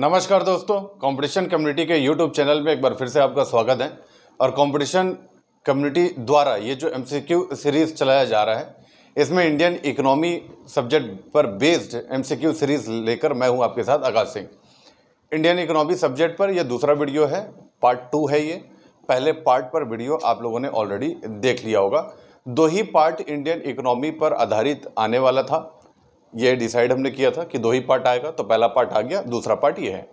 नमस्कार दोस्तों competition community के यूट्यूब चैनल में एक बार फिर से आपका स्वागत है और कंपटीशन कम्युनिटी द्वारा ये जो एमसीक्यू सीरीज़ चलाया जा रहा है इसमें इंडियन इकोनॉमी सब्जेक्ट पर बेस्ड एमसीक्यू सीरीज़ लेकर मैं हूँ आपके साथ Akash Singh Indian economy subject पर यह दूसरा वीडियो है पार्ट टू है ये पहले पार्ट पर वीडियो आप लोगों ने ऑलरेडी देख लिया होगा दो ही पार्ट इंडियन इकोनॉमी पर आधारित आने वाला था ये डिसाइड हमने किया था कि दो ही पार्ट आएगा तो पहला पार्ट आ गया दूसरा पार्ट ये है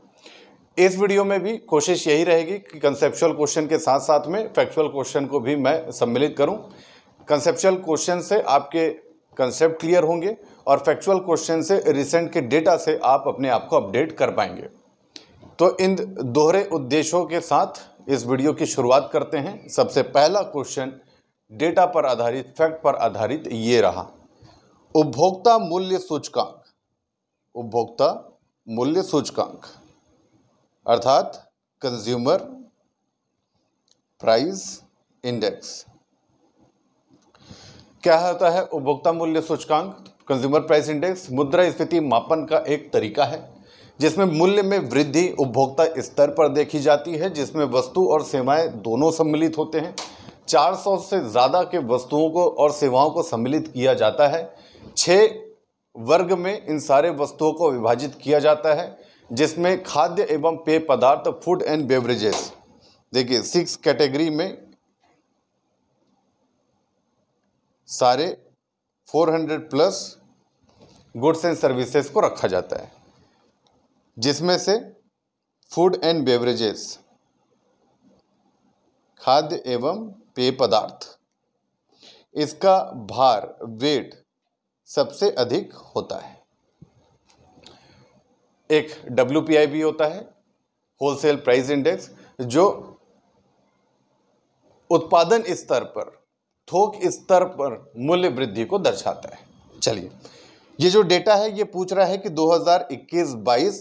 इस वीडियो में भी कोशिश यही रहेगी कि कंसेप्चुअल क्वेश्चन के साथ साथ में फैक्चुअल क्वेश्चन को भी मैं सम्मिलित करूं कंसेप्चुअल क्वेश्चन से आपके कंसेप्ट क्लियर होंगे और फैक्चुअल क्वेश्चन से रिसेंट के डेटा से आप अपने आप को अपडेट कर पाएंगे तो इन दोहरे उद्देश्यों के साथ इस वीडियो की शुरुआत करते हैं सबसे पहला क्वेश्चन डेटा पर आधारित फैक्ट पर आधारित ये रहा उपभोक्ता मूल्य सूचकांक उपभोक्ता मूल्य सूचकांक अर्थात कंज्यूमर प्राइस इंडेक्स क्या होता है उपभोक्ता मूल्य सूचकांक कंज्यूमर प्राइस इंडेक्स मुद्रा स्फीति मापन का एक तरीका है जिसमें मूल्य में वृद्धि उपभोक्ता स्तर पर देखी जाती है जिसमें वस्तु और सेवाएं दोनों सम्मिलित होते हैं 400 से ज़्यादा के वस्तुओं को और सेवाओं को सम्मिलित किया जाता है छः वर्ग में इन सारे वस्तुओं को विभाजित किया जाता है जिसमें खाद्य एवं पेय पदार्थ फूड एंड बेवरेजेस देखिए सिक्स कैटेगरी में सारे 400 प्लस गुड्स एंड सर्विसेज को रखा जाता है जिसमें से फूड एंड बेवरेजेस खाद्य एवं पेय पदार्थ इसका भार वेट सबसे अधिक होता है एक डब्ल्यू भी होता है होलसेल प्राइस इंडेक्स जो उत्पादन स्तर पर थोक स्तर पर मूल्य वृद्धि को दर्शाता है चलिए ये जो डेटा है ये पूछ रहा है कि 2021-22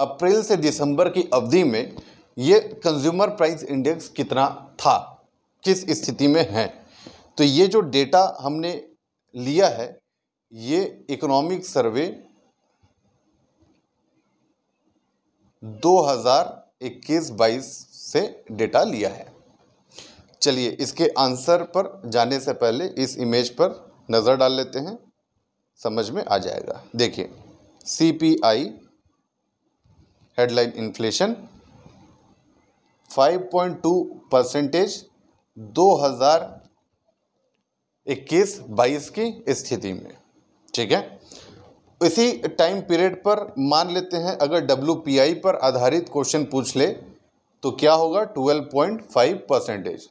अप्रैल से दिसंबर की अवधि में ये कंज्यूमर प्राइस इंडेक्स कितना था किस स्थिति में है तो ये जो डेटा हमने लिया है ये इकोनॉमिक सर्वे 2021-22 से डेटा लिया है चलिए इसके आंसर पर जाने से पहले इस इमेज पर नज़र डाल लेते हैं समझ में आ जाएगा देखिए C P I headline inflation 5.2 percentage 2021-22 की स्थिति में ठीक है इसी टाइम पीरियड पर मान लेते हैं अगर डब्ल्यू पर आधारित क्वेश्चन पूछ ले तो क्या होगा 12.5 परसेंटेज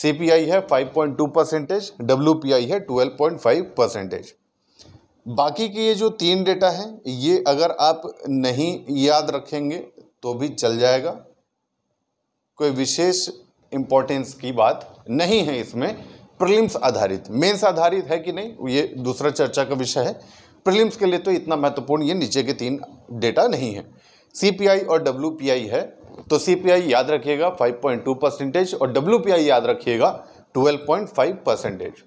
सी है 5.2 परसेंटेज डब्ल्यू है 12.5 परसेंटेज बाकी के ये जो तीन डेटा हैं ये अगर आप नहीं याद रखेंगे तो भी चल जाएगा कोई विशेष इम्पोर्टेंस की बात नहीं है इसमें प्रिलिम्स आधारित मेंस आधारित है कि नहीं ये दूसरा चर्चा का विषय है प्रिलिम्स के लिए तो इतना महत्वपूर्ण ये नीचे के तीन डेटा नहीं है सीपीआई और डब्ल्यू है तो सीपीआई याद रखिएगा 5.2 परसेंटेज और डब्ल्यू याद रखिएगा 12.5 परसेंटेज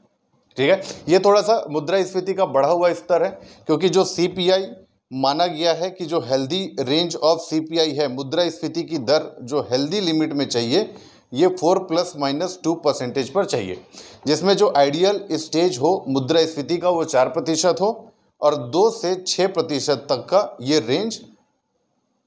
ठीक है ये थोड़ा सा मुद्रा स्फीति का बढ़ा हुआ स्तर है क्योंकि जो सी माना गया है कि जो हेल्दी रेंज ऑफ सी है मुद्रा स्फीति की दर जो हेल्दी लिमिट में चाहिए ये four plus minus two percentage पर चाहिए जिसमें जो आइडियल स्टेज हो मुद्रा स्फीति का वो चार प्रतिशत हो और दो से छः प्रतिशत तक का ये रेंज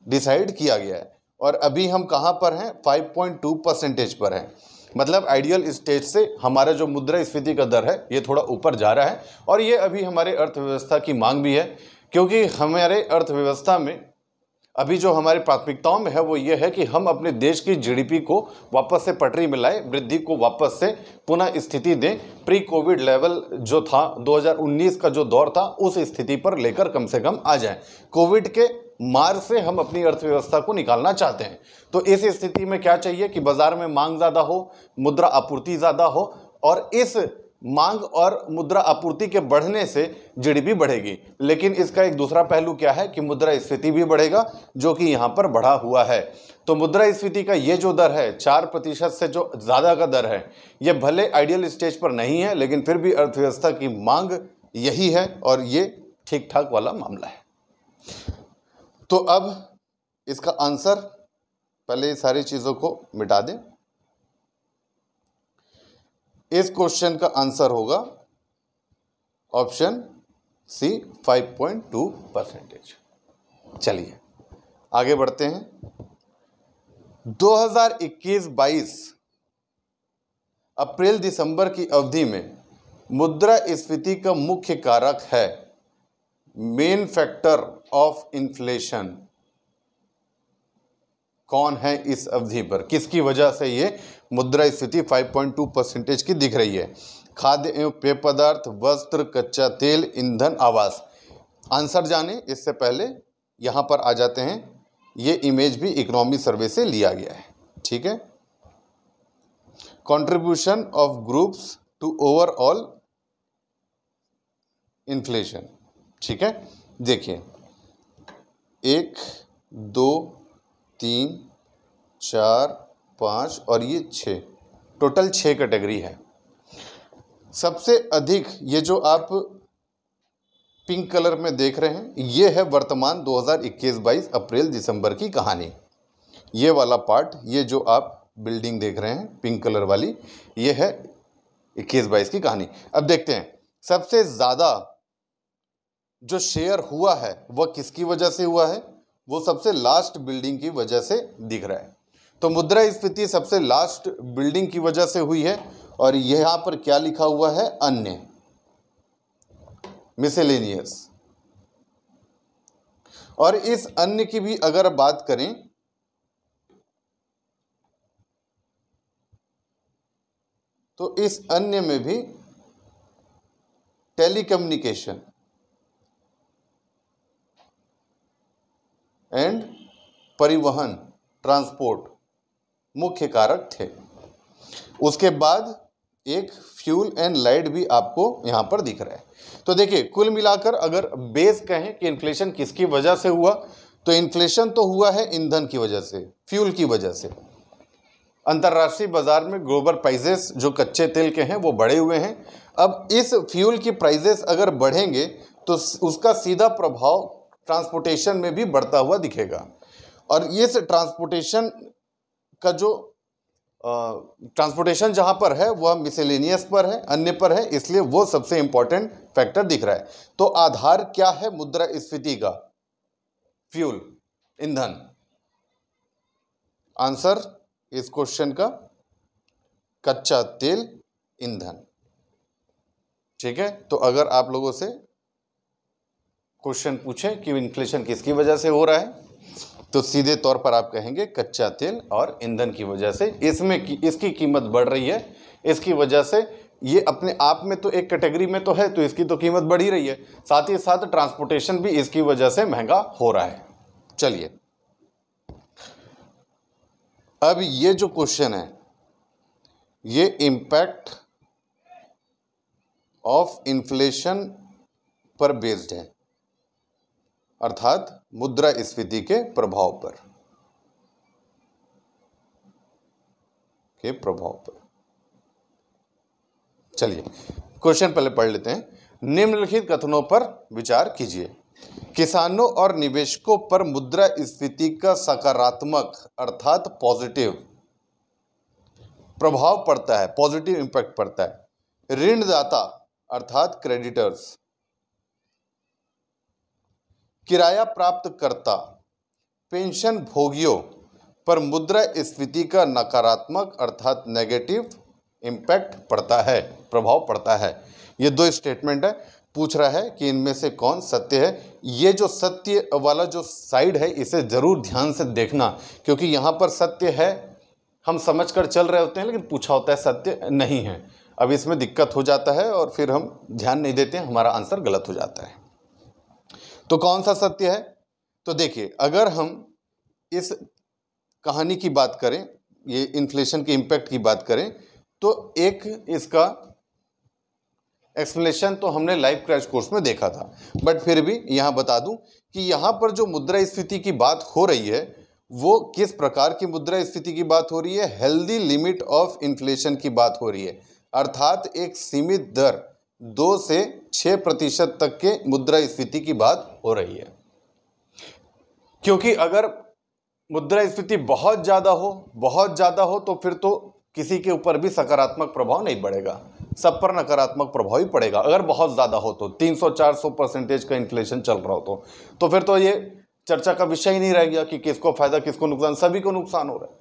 डिसाइड किया गया है और अभी हम कहाँ पर हैं फाइव पॉइंट टू परसेंटेज पर हैं मतलब आइडियल स्टेज से हमारा जो मुद्रा स्फीति का दर है ये थोड़ा ऊपर जा रहा है और ये अभी हमारे अर्थव्यवस्था की मांग भी है क्योंकि हमारे अर्थव्यवस्था में अभी जो हमारी प्राथमिकताओं में है वो ये है कि हम अपने देश की जीडीपी को वापस से पटरी में लाए वृद्धि को वापस से पुनः स्थिति दें प्री कोविड लेवल जो था 2019 का जो दौर था उस स्थिति पर लेकर कम से कम आ जाए कोविड के मार से हम अपनी अर्थव्यवस्था को निकालना चाहते हैं तो इस स्थिति में क्या चाहिए कि बाज़ार में मांग ज़्यादा हो मुद्रा आपूर्ति ज़्यादा हो और इस मांग और मुद्रा आपूर्ति के बढ़ने से जीडीपी बढ़ेगी लेकिन इसका एक दूसरा पहलू क्या है कि मुद्रा स्फीति भी बढ़ेगा जो कि यहाँ पर बढ़ा हुआ है तो मुद्रा स्फीति का ये जो दर है चार प्रतिशत से जो ज़्यादा का दर है ये भले आइडियल स्टेज पर नहीं है लेकिन फिर भी अर्थव्यवस्था की मांग यही है और ये ठीक ठाक वाला मामला है तो अब इसका आंसर पहले सारी चीज़ों को मिटा दें इस क्वेश्चन का आंसर होगा ऑप्शन सी 5.2 परसेंटेज चलिए आगे बढ़ते हैं 2021-22 अप्रैल दिसंबर की अवधि में मुद्रा स्फीति का मुख्य कारक है मेन फैक्टर ऑफ इन्फ्लेशन कौन है इस अवधि पर किसकी वजह से ये मुद्रा पॉइंट 5.2 परसेंटेज की दिख रही है खाद्य एवं पेय पदार्थ वस्त्र कच्चा तेल ईंधन आवास आंसर जाने इससे पहले यहाँ पर आ जाते हैं ये इमेज भी इकोनॉमी सर्वे से लिया गया है ठीक है contribution of groups to overall inflation ठीक है देखिए एक दो तीन चार पाँच और ये छः टोटल छः कैटेगरी है सबसे अधिक ये जो आप पिंक कलर में देख रहे हैं ये है वर्तमान 2021-22 अप्रैल दिसंबर की कहानी ये वाला पार्ट ये जो आप बिल्डिंग देख रहे हैं पिंक कलर वाली ये है इक्कीस बाईस की कहानी अब देखते हैं सबसे ज़्यादा जो शेयर हुआ है वह किसकी वजह से हुआ है वो सबसे लास्ट बिल्डिंग की वजह से दिख रहा है तो मुद्रास्फीति सबसे लास्ट बिल्डिंग की वजह से हुई है और यहां पर क्या लिखा हुआ है अन्य मिसेलेनियस और इस अन्य की भी अगर बात करें तो इस अन्य में भी टेलीकम्युनिकेशन एंड परिवहन ट्रांसपोर्ट मुख्य कारक थे उसके बाद एक फ्यूल एंड लाइट भी आपको यहाँ पर दिख रहा है तो देखिए कुल मिलाकर अगर बेस कहें कि इन्फ्लेशन किसकी वजह से हुआ तो इन्फ्लेशन तो हुआ है ईंधन की वजह से फ्यूल की वजह से अंतर्राष्ट्रीय बाजार में ग्लोबल प्राइजेस जो कच्चे तेल के हैं वो बढ़े हुए हैं अब इस फ्यूल की प्राइजेस अगर बढ़ेंगे तो उसका सीधा प्रभाव ट्रांसपोर्टेशन में भी बढ़ता हुआ दिखेगा और इस ट्रांसपोर्टेशन का जो ट्रांसपोर्टेशन जहाँ पर है वह मिसेलिनियस पर है अन्य पर है इसलिए वो सबसे इंपॉर्टेंट फैक्टर दिख रहा है तो आधार क्या है मुद्रा स्फीति का फ्यूल ईंधन आंसर इस क्वेश्चन का कच्चा तेल ईंधन ठीक है तो अगर आप लोगों से क्वेश्चन पूछें कि इन्फ्लेशन किसकी वजह से हो रहा है तो सीधे तौर पर आप कहेंगे कच्चा तेल और ईंधन की वजह से इसमें की, इसकी कीमत बढ़ रही है इसकी वजह से ये अपने आप में तो एक कैटेगरी में तो है तो इसकी तो कीमत बढ़ ही रही है साथ ही साथ ट्रांसपोर्टेशन भी इसकी वजह से महंगा हो रहा है चलिए अब ये जो क्वेश्चन है ये इम्पैक्ट ऑफ इन्फ्लेशन पर बेस्ड है अर्थात मुद्रा स्फीति के प्रभाव पर के प्रभाव पर चलिए क्वेश्चन पहले पढ़ लेते हैं निम्नलिखित कथनों पर विचार कीजिए किसानों और निवेशकों पर मुद्रा स्फीति का सकारात्मक अर्थात पॉजिटिव प्रभाव पड़ता है पॉजिटिव इंपैक्ट पड़ता है ऋणदाता अर्थात क्रेडिटर्स किराया प्राप्तकर्ता पेंशन भोगियों पर मुद्रा स्फीति का नकारात्मक अर्थात नेगेटिव इम्पैक्ट पड़ता है प्रभाव पड़ता है ये दो स्टेटमेंट है पूछ रहा है कि इनमें से कौन सत्य है ये जो सत्य वाला जो साइड है इसे ज़रूर ध्यान से देखना क्योंकि यहाँ पर सत्य है हम समझ कर चल रहे होते हैं लेकिन पूछा होता है सत्य नहीं है अब इसमें दिक्कत हो जाता है और फिर हम ध्यान नहीं देते हैं हमारा आंसर गलत हो जाता है तो कौन सा सत्य है तो देखिए अगर हम इस कहानी की बात करें ये इन्फ्लेशन के इम्पैक्ट की बात करें तो एक इसका एक्सप्लेनेशन तो हमने लाइव क्रैश कोर्स में देखा था बट फिर भी यहाँ बता दूँ कि यहाँ पर जो मुद्रा स्थिति की बात हो रही है वो किस प्रकार की मुद्रा स्थिति की बात हो रही है हेल्दी लिमिट ऑफ इन्फ्लेशन की बात हो रही है अर्थात एक सीमित दर दो से छः प्रतिशत तक के मुद्रा स्फीति की बात हो रही है क्योंकि अगर मुद्रा स्फीति बहुत ज़्यादा हो बहुत ज़्यादा हो तो फिर तो किसी के ऊपर भी सकारात्मक प्रभाव नहीं पड़ेगा सब पर नकारात्मक प्रभाव ही पड़ेगा अगर बहुत ज़्यादा हो तो 300-400 परसेंटेज का इन्फ्लेशन चल रहा हो तो तो फिर तो ये चर्चा का विषय ही नहीं रह गया कि किसको फ़ायदा किसको नुकसान सभी को नुकसान हो रहा है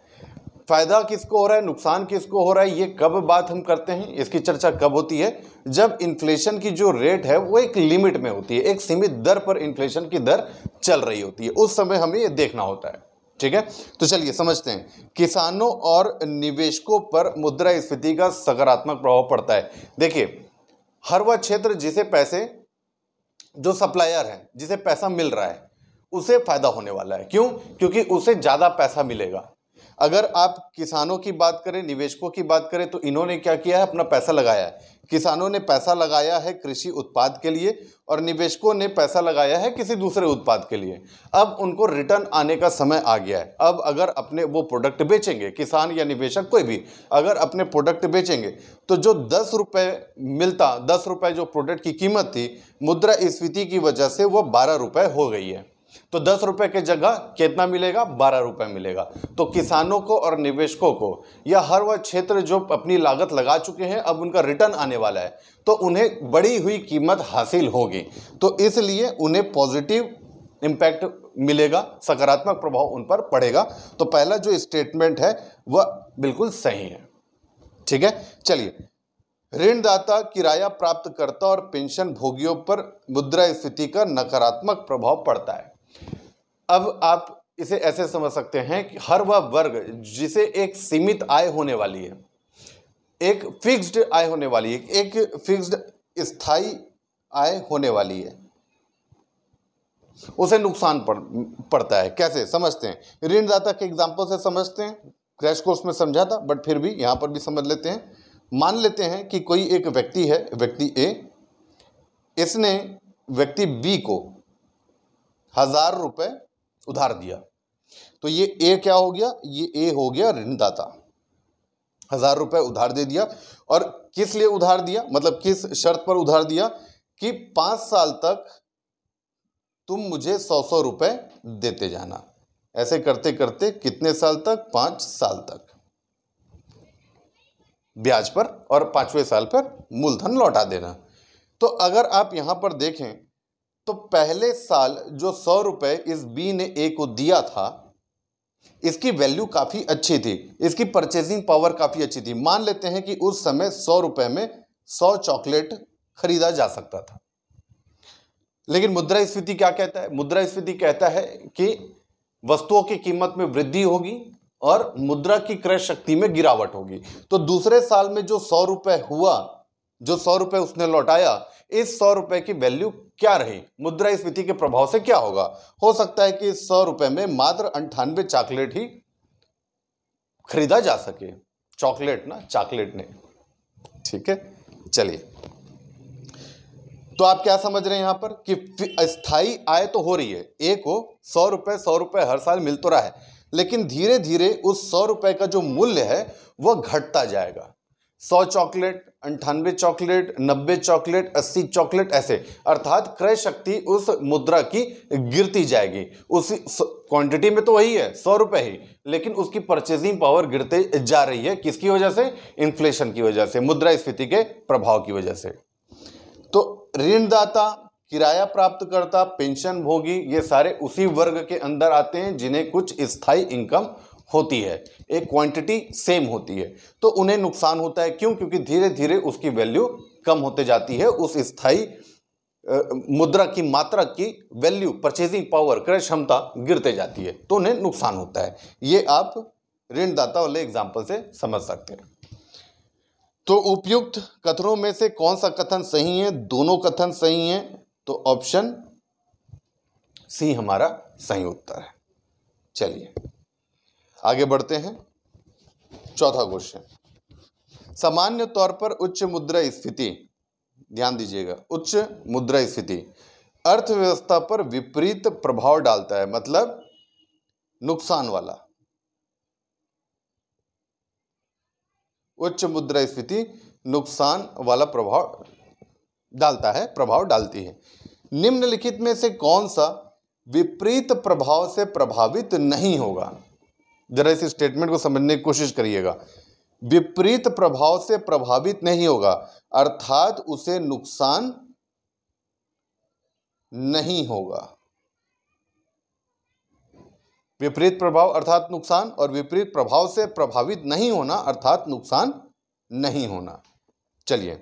फ़ायदा किसको हो रहा है नुकसान किसको हो रहा है ये कब बात हम करते हैं इसकी चर्चा कब होती है जब इन्फ्लेशन की जो रेट है वो एक लिमिट में होती है एक सीमित दर पर इन्फ्लेशन की दर चल रही होती है उस समय हमें ये देखना होता है ठीक है तो चलिए समझते हैं किसानों और निवेशकों पर मुद्रा स्फीति का सकारात्मक प्रभाव पड़ता है देखिए हर वह क्षेत्र जिसे पैसे जो सप्लायर है जिसे पैसा मिल रहा है उसे फायदा होने वाला है क्यों क्योंकि उसे ज़्यादा पैसा मिलेगा अगर आप किसानों की बात करें निवेशकों की बात करें तो इन्होंने क्या किया है अपना पैसा लगाया है किसानों ने पैसा लगाया है कृषि उत्पाद के लिए और निवेशकों ने पैसा लगाया है किसी दूसरे उत्पाद के लिए अब उनको रिटर्न आने का समय आ गया है अब अगर अपने वो प्रोडक्ट बेचेंगे किसान या निवेशक कोई भी अगर अपने प्रोडक्ट बेचेंगे तो जो दस रुपये मिलता दस रुपये जो प्रोडक्ट की कीमत थी मुद्रा स्फीति की वजह से वो बारह रुपये हो गई है तो दस रुपये की जगह कितना मिलेगा बारह रुपये मिलेगा तो किसानों को और निवेशकों को या हर वह क्षेत्र जो अपनी लागत लगा चुके हैं अब उनका रिटर्न आने वाला है तो उन्हें बढ़ी हुई कीमत हासिल होगी तो इसलिए उन्हें पॉजिटिव इम्पैक्ट मिलेगा सकारात्मक प्रभाव उन पर पड़ेगा तो पहला जो स्टेटमेंट है वह बिल्कुल सही है ठीक है चलिए ऋणदाता किराया प्राप्तकर्ता और पेंशन भोगियों पर मुद्रा स्थिति का नकारात्मक प्रभाव पड़ता है अब आप इसे ऐसे समझ सकते हैं कि हर वह वर्ग जिसे एक सीमित आय होने वाली है एक फिक्स्ड आय होने वाली है एक फिक्स्ड स्थाई आय होने वाली है उसे नुकसान पड़ पड़ता है कैसे समझते हैं ऋणदाता के एग्जाम्पल से समझते हैं क्रैश कोर्स में समझा था बट फिर भी यहां पर भी समझ लेते हैं मान लेते हैं कि कोई एक व्यक्ति है व्यक्ति ए इसने व्यक्ति बी को हजार रुपए उधार दिया तो ये ए क्या हो गया ये ए हो गया ऋणदाता हजार रुपये उधार दे दिया और किस लिए उधार दिया मतलब किस शर्त पर उधार दिया कि पांच साल तक तुम मुझे सौ सौ रुपए देते जाना ऐसे करते करते कितने साल तक पांच साल तक ब्याज पर और पांचवें साल पर मूलधन लौटा देना तो अगर आप यहां पर देखें तो पहले साल जो सौ रुपये इस बी ने ए को दिया था इसकी वैल्यू काफ़ी अच्छी थी इसकी परचेजिंग पावर काफ़ी अच्छी थी मान लेते हैं कि उस समय सौ रुपये में सौ चॉकलेट खरीदा जा सकता था लेकिन मुद्रा स्फीति क्या कहता है मुद्रास्फीति कहता है कि वस्तुओं की कीमत में वृद्धि होगी और मुद्रा की क्रय शक्ति में गिरावट होगी तो दूसरे साल में जो सौ रुपये हुआ जो सौ रुपये उसने लौटाया इस सौ रुपए की वैल्यू क्या रही मुद्रा स्फीति के प्रभाव से क्या होगा हो सकता है कि इस सौ रुपए में मात्र अंठानवे चॉकलेट ही खरीदा जा सके चॉकलेट ना चॉकलेट नहीं ठीक है चलिए तो आप क्या समझ रहे हैं यहां पर कि अस्थाई आय तो हो रही है एक हो सौ रुपये सौ रुपये हर साल मिल तो रहा है लेकिन धीरे धीरे उस सौ रुपए का जो मूल्य है वह घटता जाएगा सौ चॉकलेट अंठानवे चॉकलेट नब्बे चॉकलेट अस्सी चॉकलेट ऐसे अर्थात क्रय शक्ति उस मुद्रा की गिरती जाएगी उसी क्वांटिटी में तो वही है सौ रुपये ही लेकिन उसकी परचेजिंग पावर गिरते जा रही है किसकी वजह से इन्फ्लेशन की वजह से मुद्रा स्फीति के प्रभाव की वजह से तो ऋणदाता किराया प्राप्त करता पेंशन भोगी ये सारे उसी वर्ग के अंदर आते हैं जिन्हें कुछ स्थायी इनकम होती है एक क्वांटिटी सेम होती है तो उन्हें नुकसान होता है क्यों क्योंकि धीरे धीरे उसकी वैल्यू कम होते जाती है उस स्थाई मुद्रा की मात्रा की वैल्यू परचेजिंग पावर क्रय क्षमता गिरते जाती है तो उन्हें नुकसान होता है ये आप ऋणदाता वाले एग्जाम्पल से समझ सकते हैं तो उपयुक्त कथनों में से कौन सा कथन सही है दोनों कथन सही हैं तो ऑप्शन सी हमारा सही उत्तर है चलिए आगे बढ़ते हैं चौथा क्वेश्चन सामान्य तौर पर उच्च मुद्रा स्थिति ध्यान दीजिएगा उच्च मुद्रा स्थिति अर्थव्यवस्था पर विपरीत प्रभाव डालता है मतलब नुकसान वाला उच्च मुद्रा स्थिति नुकसान वाला प्रभाव डालता है प्रभाव डालती है निम्नलिखित में से कौन सा विपरीत प्रभाव से प्रभावित नहीं होगा जरा इस स्टेटमेंट को समझने की कोशिश करिएगा विपरीत प्रभाव से प्रभावित नहीं होगा अर्थात उसे नुकसान नहीं होगा विपरीत प्रभाव अर्थात नुकसान और विपरीत प्रभाव से प्रभावित नहीं होना अर्थात नुकसान नहीं होना चलिए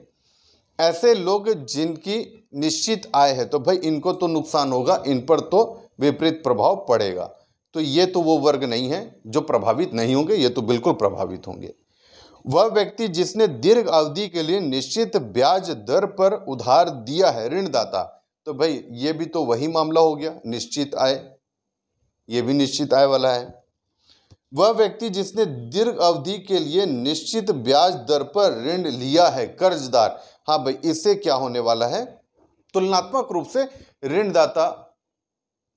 ऐसे लोग जिनकी निश्चित आय है तो भाई इनको तो नुकसान होगा इन पर तो विपरीत प्रभाव पड़ेगा तो ये तो वो वर्ग नहीं है जो प्रभावित नहीं होंगे ये तो बिल्कुल प्रभावित होंगे वह व्यक्ति जिसने दीर्घ अवधि के लिए निश्चित ब्याज दर पर उधार दिया है ऋणदाता तो भाई ये भी तो वही मामला हो गया निश्चित आय ये भी निश्चित आय वाला है वह व्यक्ति जिसने दीर्घ अवधि के लिए निश्चित ब्याज दर पर ऋण लिया है कर्जदार हाँ भाई इससे क्या होने वाला है तुलनात्मक रूप से ऋणदाता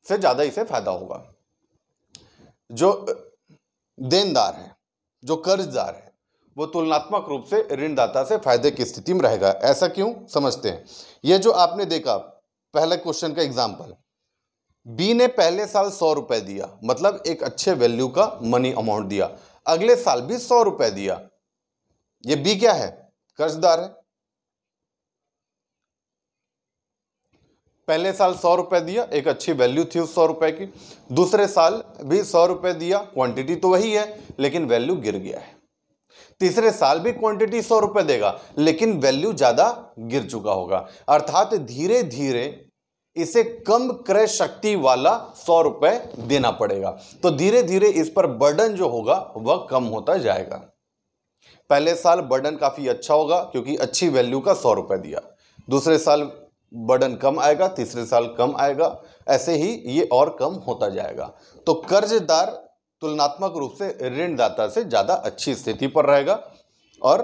से ज़्यादा इसे फायदा होगा जो देनदार है जो कर्जदार है वो तुलनात्मक रूप से ऋणदाता से फायदे की स्थिति में रहेगा ऐसा क्यों समझते हैं ये जो आपने देखा पहले क्वेश्चन का एग्जाम्पल बी ने पहले साल सौ रुपए दिया मतलब एक अच्छे वैल्यू का मनी अमाउंट दिया अगले साल भी सौ रुपए दिया ये बी क्या है कर्जदार है पहले साल सौ रुपये दिया एक अच्छी वैल्यू थी उस सौ रुपये की दूसरे साल भी सौ रुपये दिया क्वांटिटी तो वही है लेकिन वैल्यू गिर गया है तीसरे साल भी क्वांटिटी सौ रुपये देगा लेकिन वैल्यू ज़्यादा गिर चुका होगा अर्थात धीरे धीरे इसे कम क्रय शक्ति वाला सौ रुपये देना पड़ेगा तो धीरे धीरे इस पर बर्डन जो होगा वह कम होता जाएगा पहले साल बर्डन काफ़ी अच्छा होगा क्योंकि अच्छी वैल्यू का सौ रुपये दिया दूसरे साल बर्डन कम आएगा तीसरे साल कम आएगा ऐसे ही ये और कम होता जाएगा तो कर्जदार तुलनात्मक रूप से ऋणदाता से ज़्यादा अच्छी स्थिति पर रहेगा और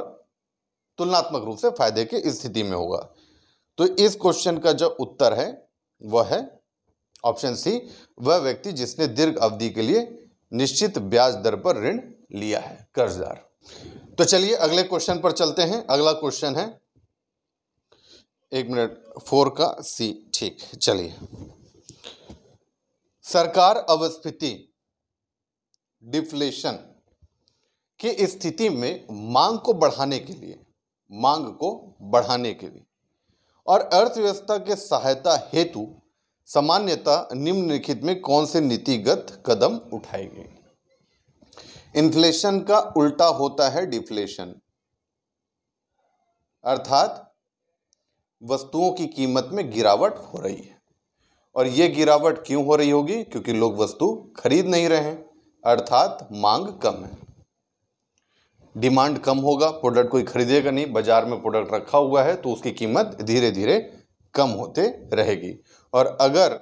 तुलनात्मक रूप से फायदे की स्थिति में होगा तो इस क्वेश्चन का जो उत्तर है वह है ऑप्शन सी वह व्यक्ति जिसने दीर्घ अवधि के लिए निश्चित ब्याज दर पर ऋण लिया है कर्जदार तो चलिए अगले क्वेश्चन पर चलते हैं अगला क्वेश्चन है एक मिनट फोर का सी ठीक चलिए सरकार अवस्थिति डिफ्लेशन की स्थिति में मांग को बढ़ाने के लिए मांग को बढ़ाने के लिए और अर्थव्यवस्था के सहायता हेतु सामान्यता निम्नलिखित में कौन से नीतिगत कदम उठाए गए इन्फ्लेशन का उल्टा होता है डिफ्लेशन अर्थात वस्तुओं की कीमत में गिरावट हो रही है और ये गिरावट क्यों हो रही होगी क्योंकि लोग वस्तु खरीद नहीं रहे हैं अर्थात मांग कम है डिमांड कम होगा प्रोडक्ट कोई खरीदेगा नहीं बाजार में प्रोडक्ट रखा हुआ है तो उसकी कीमत धीरे धीरे कम होते रहेगी और अगर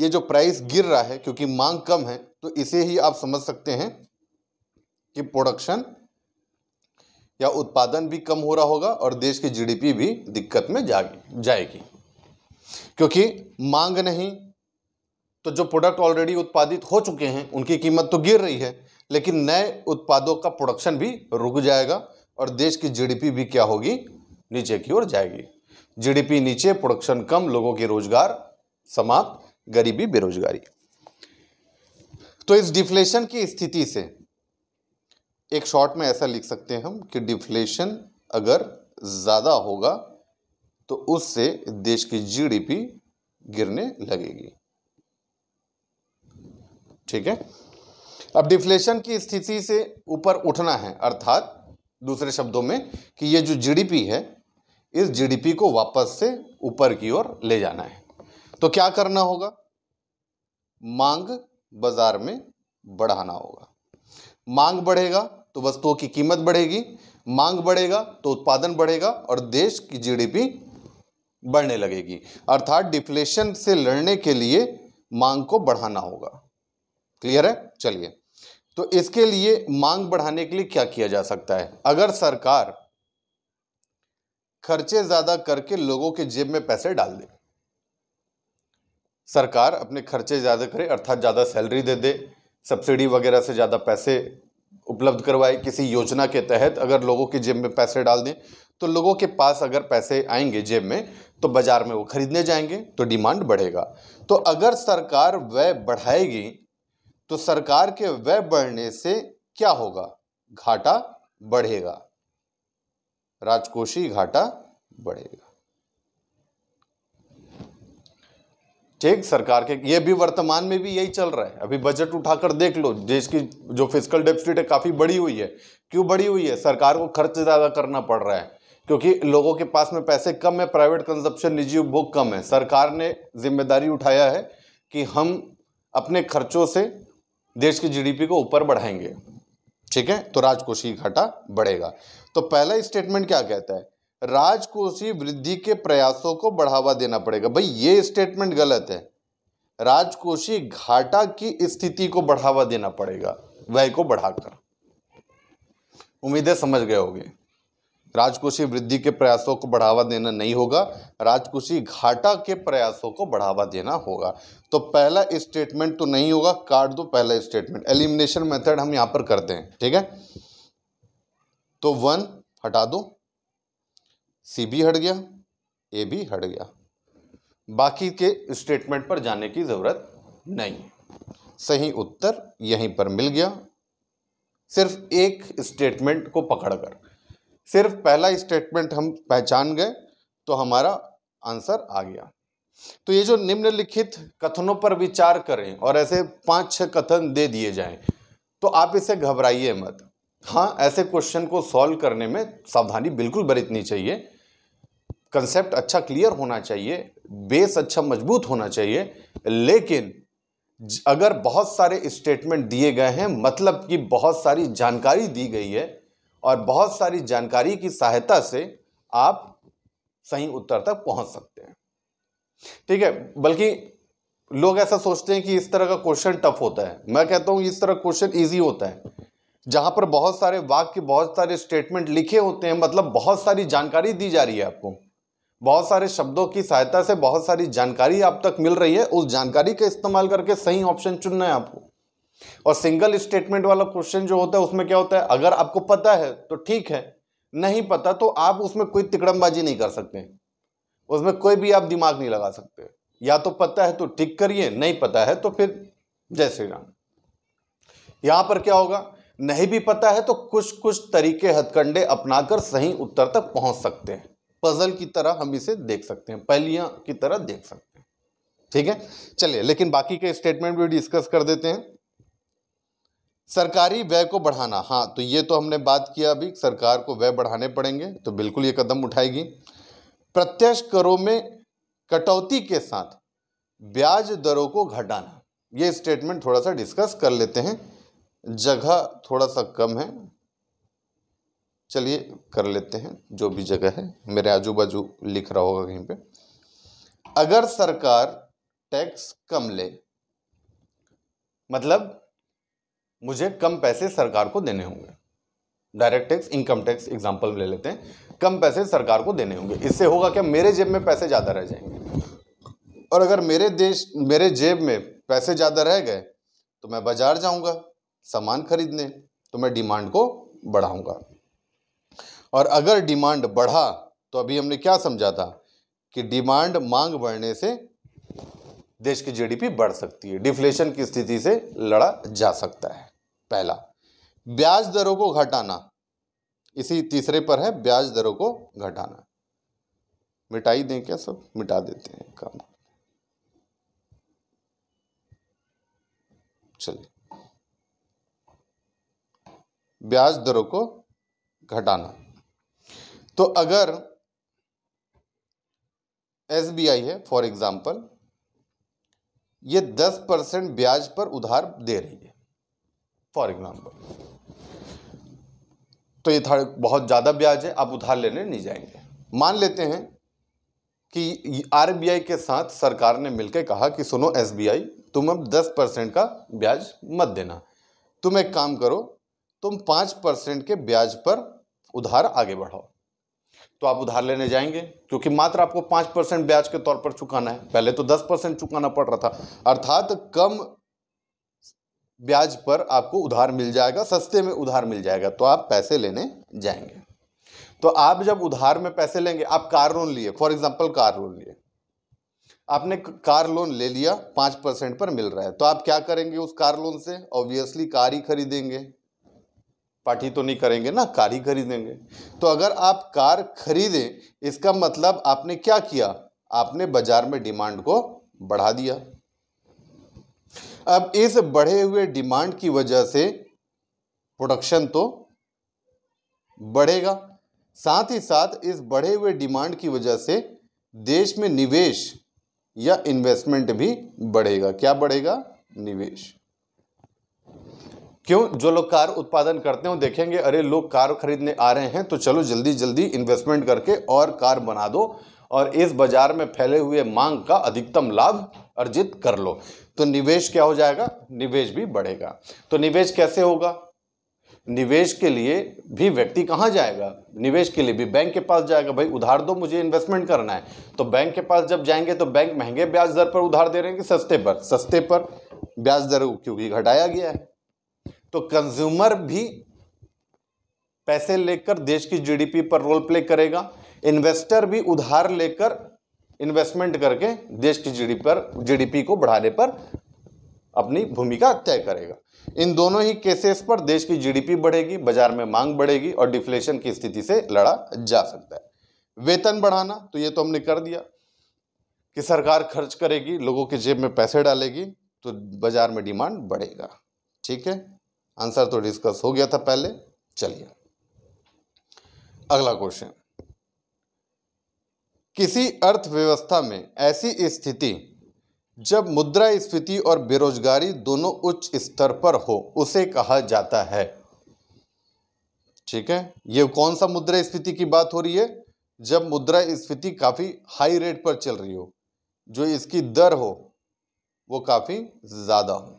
ये जो प्राइस गिर रहा है क्योंकि मांग कम है तो इसे ही आप समझ सकते हैं कि प्रोडक्शन या उत्पादन भी कम हो रहा होगा और देश की जीडीपी भी दिक्कत में जाएगी जाएगी क्योंकि मांग नहीं तो जो प्रोडक्ट ऑलरेडी उत्पादित हो चुके हैं उनकी कीमत तो गिर रही है लेकिन नए उत्पादों का प्रोडक्शन भी रुक जाएगा और देश की जीडीपी भी क्या होगी नीचे की ओर जाएगी जीडीपी नीचे प्रोडक्शन कम लोगों के रोजगार समाप्त गरीबी बेरोजगारी तो इस डिफ्लेशन की स्थिति से एक शॉर्ट में ऐसा लिख सकते हैं हम कि डिफ्लेशन अगर ज़्यादा होगा तो उससे देश की जीडीपी गिरने लगेगी ठीक है अब डिफ्लेशन की स्थिति से ऊपर उठना है अर्थात दूसरे शब्दों में कि ये जो जीडीपी है इस जीडीपी को वापस से ऊपर की ओर ले जाना है तो क्या करना होगा मांग बाजार में बढ़ाना होगा मांग बढ़ेगा तो वस्तुओं की कीमत बढ़ेगी मांग बढ़ेगा तो उत्पादन बढ़ेगा और देश की जीडीपी बढ़ने लगेगी अर्थात डिफ्लेशन से लड़ने के लिए मांग को बढ़ाना होगा क्लियर है चलिए तो इसके लिए मांग बढ़ाने के लिए क्या किया जा सकता है अगर सरकार खर्चे ज्यादा करके लोगों के जेब में पैसे डाल दे सरकार अपने खर्चे ज्यादा करे अर्थात ज्यादा सैलरी दे दे सब्सिडी वगैरह से ज्यादा पैसे उपलब्ध करवाए किसी योजना के तहत अगर लोगों की जेब में पैसे डाल दें तो लोगों के पास अगर पैसे आएंगे जेब में तो बाज़ार में वो खरीदने जाएंगे तो डिमांड बढ़ेगा तो अगर सरकार व्यय बढ़ाएगी तो सरकार के व्यय बढ़ने से क्या होगा घाटा बढ़ेगा राजकोषीय घाटा बढ़ेगा ठीक सरकार के ये भी वर्तमान में भी यही चल रहा है अभी बजट उठाकर देख लो देश की जो फिजिकल डेफिसिट है काफ़ी बड़ी हुई है क्यों बड़ी हुई है सरकार को खर्च ज़्यादा करना पड़ रहा है क्योंकि लोगों के पास में पैसे कम है प्राइवेट कंजप्शन निजी उपभोग कम है सरकार ने जिम्मेदारी उठाया है कि हम अपने खर्चों से देश की जीडीपी को ऊपर बढ़ाएंगे ठीक है तो राजकोषीय घाटा बढ़ेगा तो पहला स्टेटमेंट क्या कहता है राजकोषीय वृद्धि के प्रयासों को बढ़ावा देना पड़ेगा भाई ये स्टेटमेंट गलत है राजकोषीय घाटा की स्थिति को बढ़ावा देना पड़ेगा व्यय को बढ़ाकर उम्मीदें समझ गए होंगे राजकोषीय वृद्धि के प्रयासों को बढ़ावा देना नहीं होगा राजकोषीय घाटा के प्रयासों को बढ़ावा देना होगा तो पहला स्टेटमेंट तो नहीं होगा काट दो पहला स्टेटमेंट एलिमिनेशन मेथड हम यहां पर करते हैं ठीक है तो वन हटा दो सी भी हट गया ए भी हट गया बाकी के स्टेटमेंट पर जाने की ज़रूरत नहीं सही उत्तर यहीं पर मिल गया सिर्फ एक स्टेटमेंट को पकड़कर सिर्फ पहला स्टेटमेंट हम पहचान गए तो हमारा आंसर आ गया तो ये जो निम्नलिखित कथनों पर विचार करें और ऐसे पांच छह कथन दे दिए जाएं तो आप इसे घबराइए मत हाँ ऐसे क्वेश्चन को सॉल्व करने में सावधानी बिल्कुल बरतनी चाहिए कंसेप्ट अच्छा क्लियर होना चाहिए बेस अच्छा मजबूत होना चाहिए लेकिन अगर बहुत सारे स्टेटमेंट दिए गए हैं मतलब कि बहुत सारी जानकारी दी गई है और बहुत सारी जानकारी की सहायता से आप सही उत्तर तक पहुंच सकते हैं ठीक है बल्कि लोग ऐसा सोचते हैं कि इस तरह का क्वेश्चन टफ होता है मैं कहता हूं इस तरह क्वेश्चन इजी होता है जहां पर बहुत सारे वाक्य बहुत सारे स्टेटमेंट लिखे होते हैं मतलब बहुत सारी जानकारी दी जा रही है आपको बहुत सारे शब्दों की सहायता से बहुत सारी जानकारी आप तक मिल रही है उस जानकारी का इस्तेमाल करके सही ऑप्शन चुनना है आपको और सिंगल स्टेटमेंट वाला क्वेश्चन जो होता है उसमें क्या होता है अगर आपको पता है तो ठीक है नहीं पता तो आप उसमें कोई तिकड़मबाजी नहीं कर सकते उसमें कोई भी आप दिमाग नहीं लगा सकते या तो पता है तो ठीक करिए नहीं पता है तो फिर जय श्री राम यहां पर क्या होगा नहीं भी पता है तो कुछ कुछ तरीके हथकंडे अपनाकर सही उत्तर तक पहुंच सकते हैं पजल की तरह हम इसे देख सकते हैं पहलिया की तरह देख सकते हैं ठीक है चलिए लेकिन बाकी के स्टेटमेंट भी डिस्कस कर देते हैं सरकारी व्यय को बढ़ाना हाँ तो ये तो हमने बात किया अभी सरकार को व्यय बढ़ाने पड़ेंगे तो बिल्कुल ये कदम उठाएगी प्रत्यक्ष करों में कटौती के साथ ब्याज दरों को घटाना ये स्टेटमेंट थोड़ा सा डिस्कस कर लेते हैं जगह थोड़ा सा कम है चलिए कर लेते हैं जो भी जगह है मेरे आजू बाजू लिख रहा होगा कहीं पे अगर सरकार टैक्स कम ले मतलब मुझे कम पैसे सरकार को देने होंगे direct tax income tax example ले लेते हैं कम पैसे सरकार को देने होंगे इससे होगा क्या मेरे जेब में पैसे ज़्यादा रह जाएंगे और अगर मेरे देश मेरे जेब में पैसे ज़्यादा रह गए तो मैं बाज़ार जाऊंगा सामान खरीदने तो मैं डिमांड को बढ़ाऊंगा और अगर डिमांड बढ़ा तो अभी हमने क्या समझा था कि डिमांड मांग बढ़ने से देश की जीडीपी बढ़ सकती है डिफ्लेशन की स्थिति से लड़ा जा सकता है पहला ब्याज दरों को घटाना इसी तीसरे पर है ब्याज दरों को घटाना मिटाई दें क्या सब मिटा देते हैं काम चलिए ब्याज दरों को घटाना तो अगर एस है फॉर एग्जाम्पल ये दस परसेंट ब्याज पर उधार दे रही है फॉर एग्जाम्पल तो ये था बहुत ज़्यादा ब्याज है आप उधार लेने नहीं जाएंगे मान लेते हैं कि आरबीआई के साथ सरकार ने मिलकर कहा कि सुनो एसबीआई तुम अब दस परसेंट का ब्याज मत देना तुम एक काम करो तुम पाँच परसेंट के ब्याज पर उधार आगे बढ़ाओ तो आप उधार लेने जाएंगे क्योंकि मात्र आपको पाँच परसेंट ब्याज के तौर पर चुकाना है पहले तो दस परसेंट चुकाना पड़ रहा था अर्थात कम ब्याज पर आपको उधार मिल जाएगा सस्ते में उधार मिल जाएगा तो आप पैसे लेने जाएंगे तो आप जब उधार में पैसे लेंगे आप कार लोन लिए फॉर एग्जाम्पल कार लोन लिए आपने कार लोन ले लिया पाँच परसेंट पर मिल रहा है तो आप क्या करेंगे उस कार लोन से ऑब्वियसली कार ही खरीदेंगे पार्टी तो नहीं करेंगे ना कार ही खरीदेंगे तो अगर आप कार खरीदें इसका मतलब आपने क्या किया आपने बाजार में डिमांड को बढ़ा दिया अब इस बढ़े हुए डिमांड की वजह से प्रोडक्शन तो बढ़ेगा साथ ही साथ इस बढ़े हुए डिमांड की वजह से देश में निवेश या इन्वेस्टमेंट भी बढ़ेगा क्या बढ़ेगा निवेश क्यों जो लोग कार उत्पादन करते हैं देखेंगे अरे लोग कार खरीदने आ रहे हैं तो चलो जल्दी जल्दी इन्वेस्टमेंट करके और कार बना दो और इस बाजार में फैले हुए मांग का अधिकतम लाभ अर्जित कर लो तो निवेश क्या हो जाएगा निवेश भी बढ़ेगा तो निवेश कैसे होगा निवेश के लिए भी व्यक्ति कहाँ जाएगा निवेश के लिए भी बैंक के पास जाएगा भाई उधार दो मुझे इन्वेस्टमेंट करना है तो बैंक के पास जब जाएंगे तो बैंक महंगे ब्याज दर पर उधार दे रहे हैं कि सस्ते पर सस्ते पर ब्याज दर क्योंकि घटाया गया है तो कंज्यूमर भी पैसे लेकर देश की जीडीपी पर रोल प्ले करेगा इन्वेस्टर भी उधार लेकर इन्वेस्टमेंट करके देश की जीडीपी पर जीडीपी को बढ़ाने पर अपनी भूमिका तय करेगा इन दोनों ही केसेस पर देश की जीडीपी बढ़ेगी बाजार में मांग बढ़ेगी और डिफ्लेशन की स्थिति से लड़ा जा सकता है वेतन बढ़ाना तो ये तो हमने कर दिया कि सरकार खर्च करेगी लोगों के जेब में पैसे डालेगी तो बाजार में डिमांड बढ़ेगा ठीक है आंसर तो डिस्कस हो गया था पहले चलिए अगला क्वेश्चन किसी अर्थव्यवस्था में ऐसी स्थिति जब मुद्रा स्फीति और बेरोजगारी दोनों उच्च स्तर पर हो उसे कहा जाता है ठीक है ये कौन सा मुद्रा स्फीति की बात हो रही है जब मुद्रा स्फीति काफ़ी हाई रेट पर चल रही हो जो इसकी दर हो वो काफ़ी ज़्यादा हो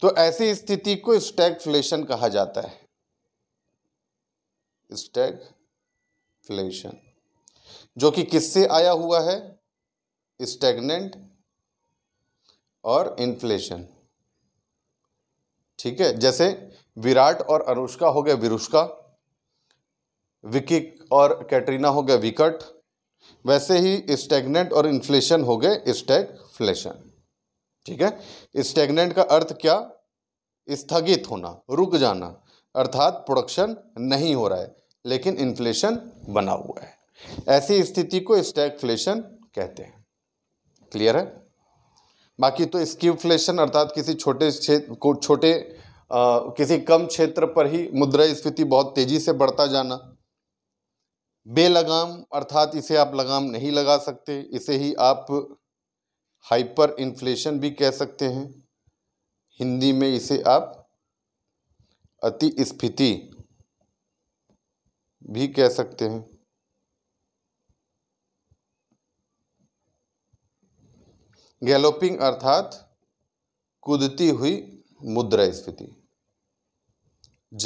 तो ऐसी स्थिति को फ्लेशन कहा जाता है फ्लेशन जो कि किससे आया हुआ है स्टैगनेंट और इन्फ्लेशन ठीक है जैसे विराट और अनुष्का हो गया विरुष्का विकी और कैटरीना हो गया विकट वैसे ही स्टेगनेंट और इन्फ्लेशन हो गए फ्लेशन ठीक है स्टेगनेंट का अर्थ क्या स्थगित होना रुक जाना अर्थात प्रोडक्शन नहीं हो रहा है लेकिन इन्फ्लेशन बना हुआ है ऐसी स्थिति को स्टैगफ्लेशन कहते हैं क्लियर है बाकी तो स्कीफ्लेशन अर्थात किसी छोटे क्षेत्र को छोटे आ, किसी कम क्षेत्र पर ही मुद्रा स्फीति बहुत तेजी से बढ़ता जाना बेलगाम अर्थात इसे आप लगाम नहीं लगा सकते इसे ही आप हाइपर इन्फ्लेशन भी कह सकते हैं हिंदी में इसे आप अति स्फीति भी कह सकते हैं गैलोपिंग अर्थात कूदती हुई मुद्रा स्फीति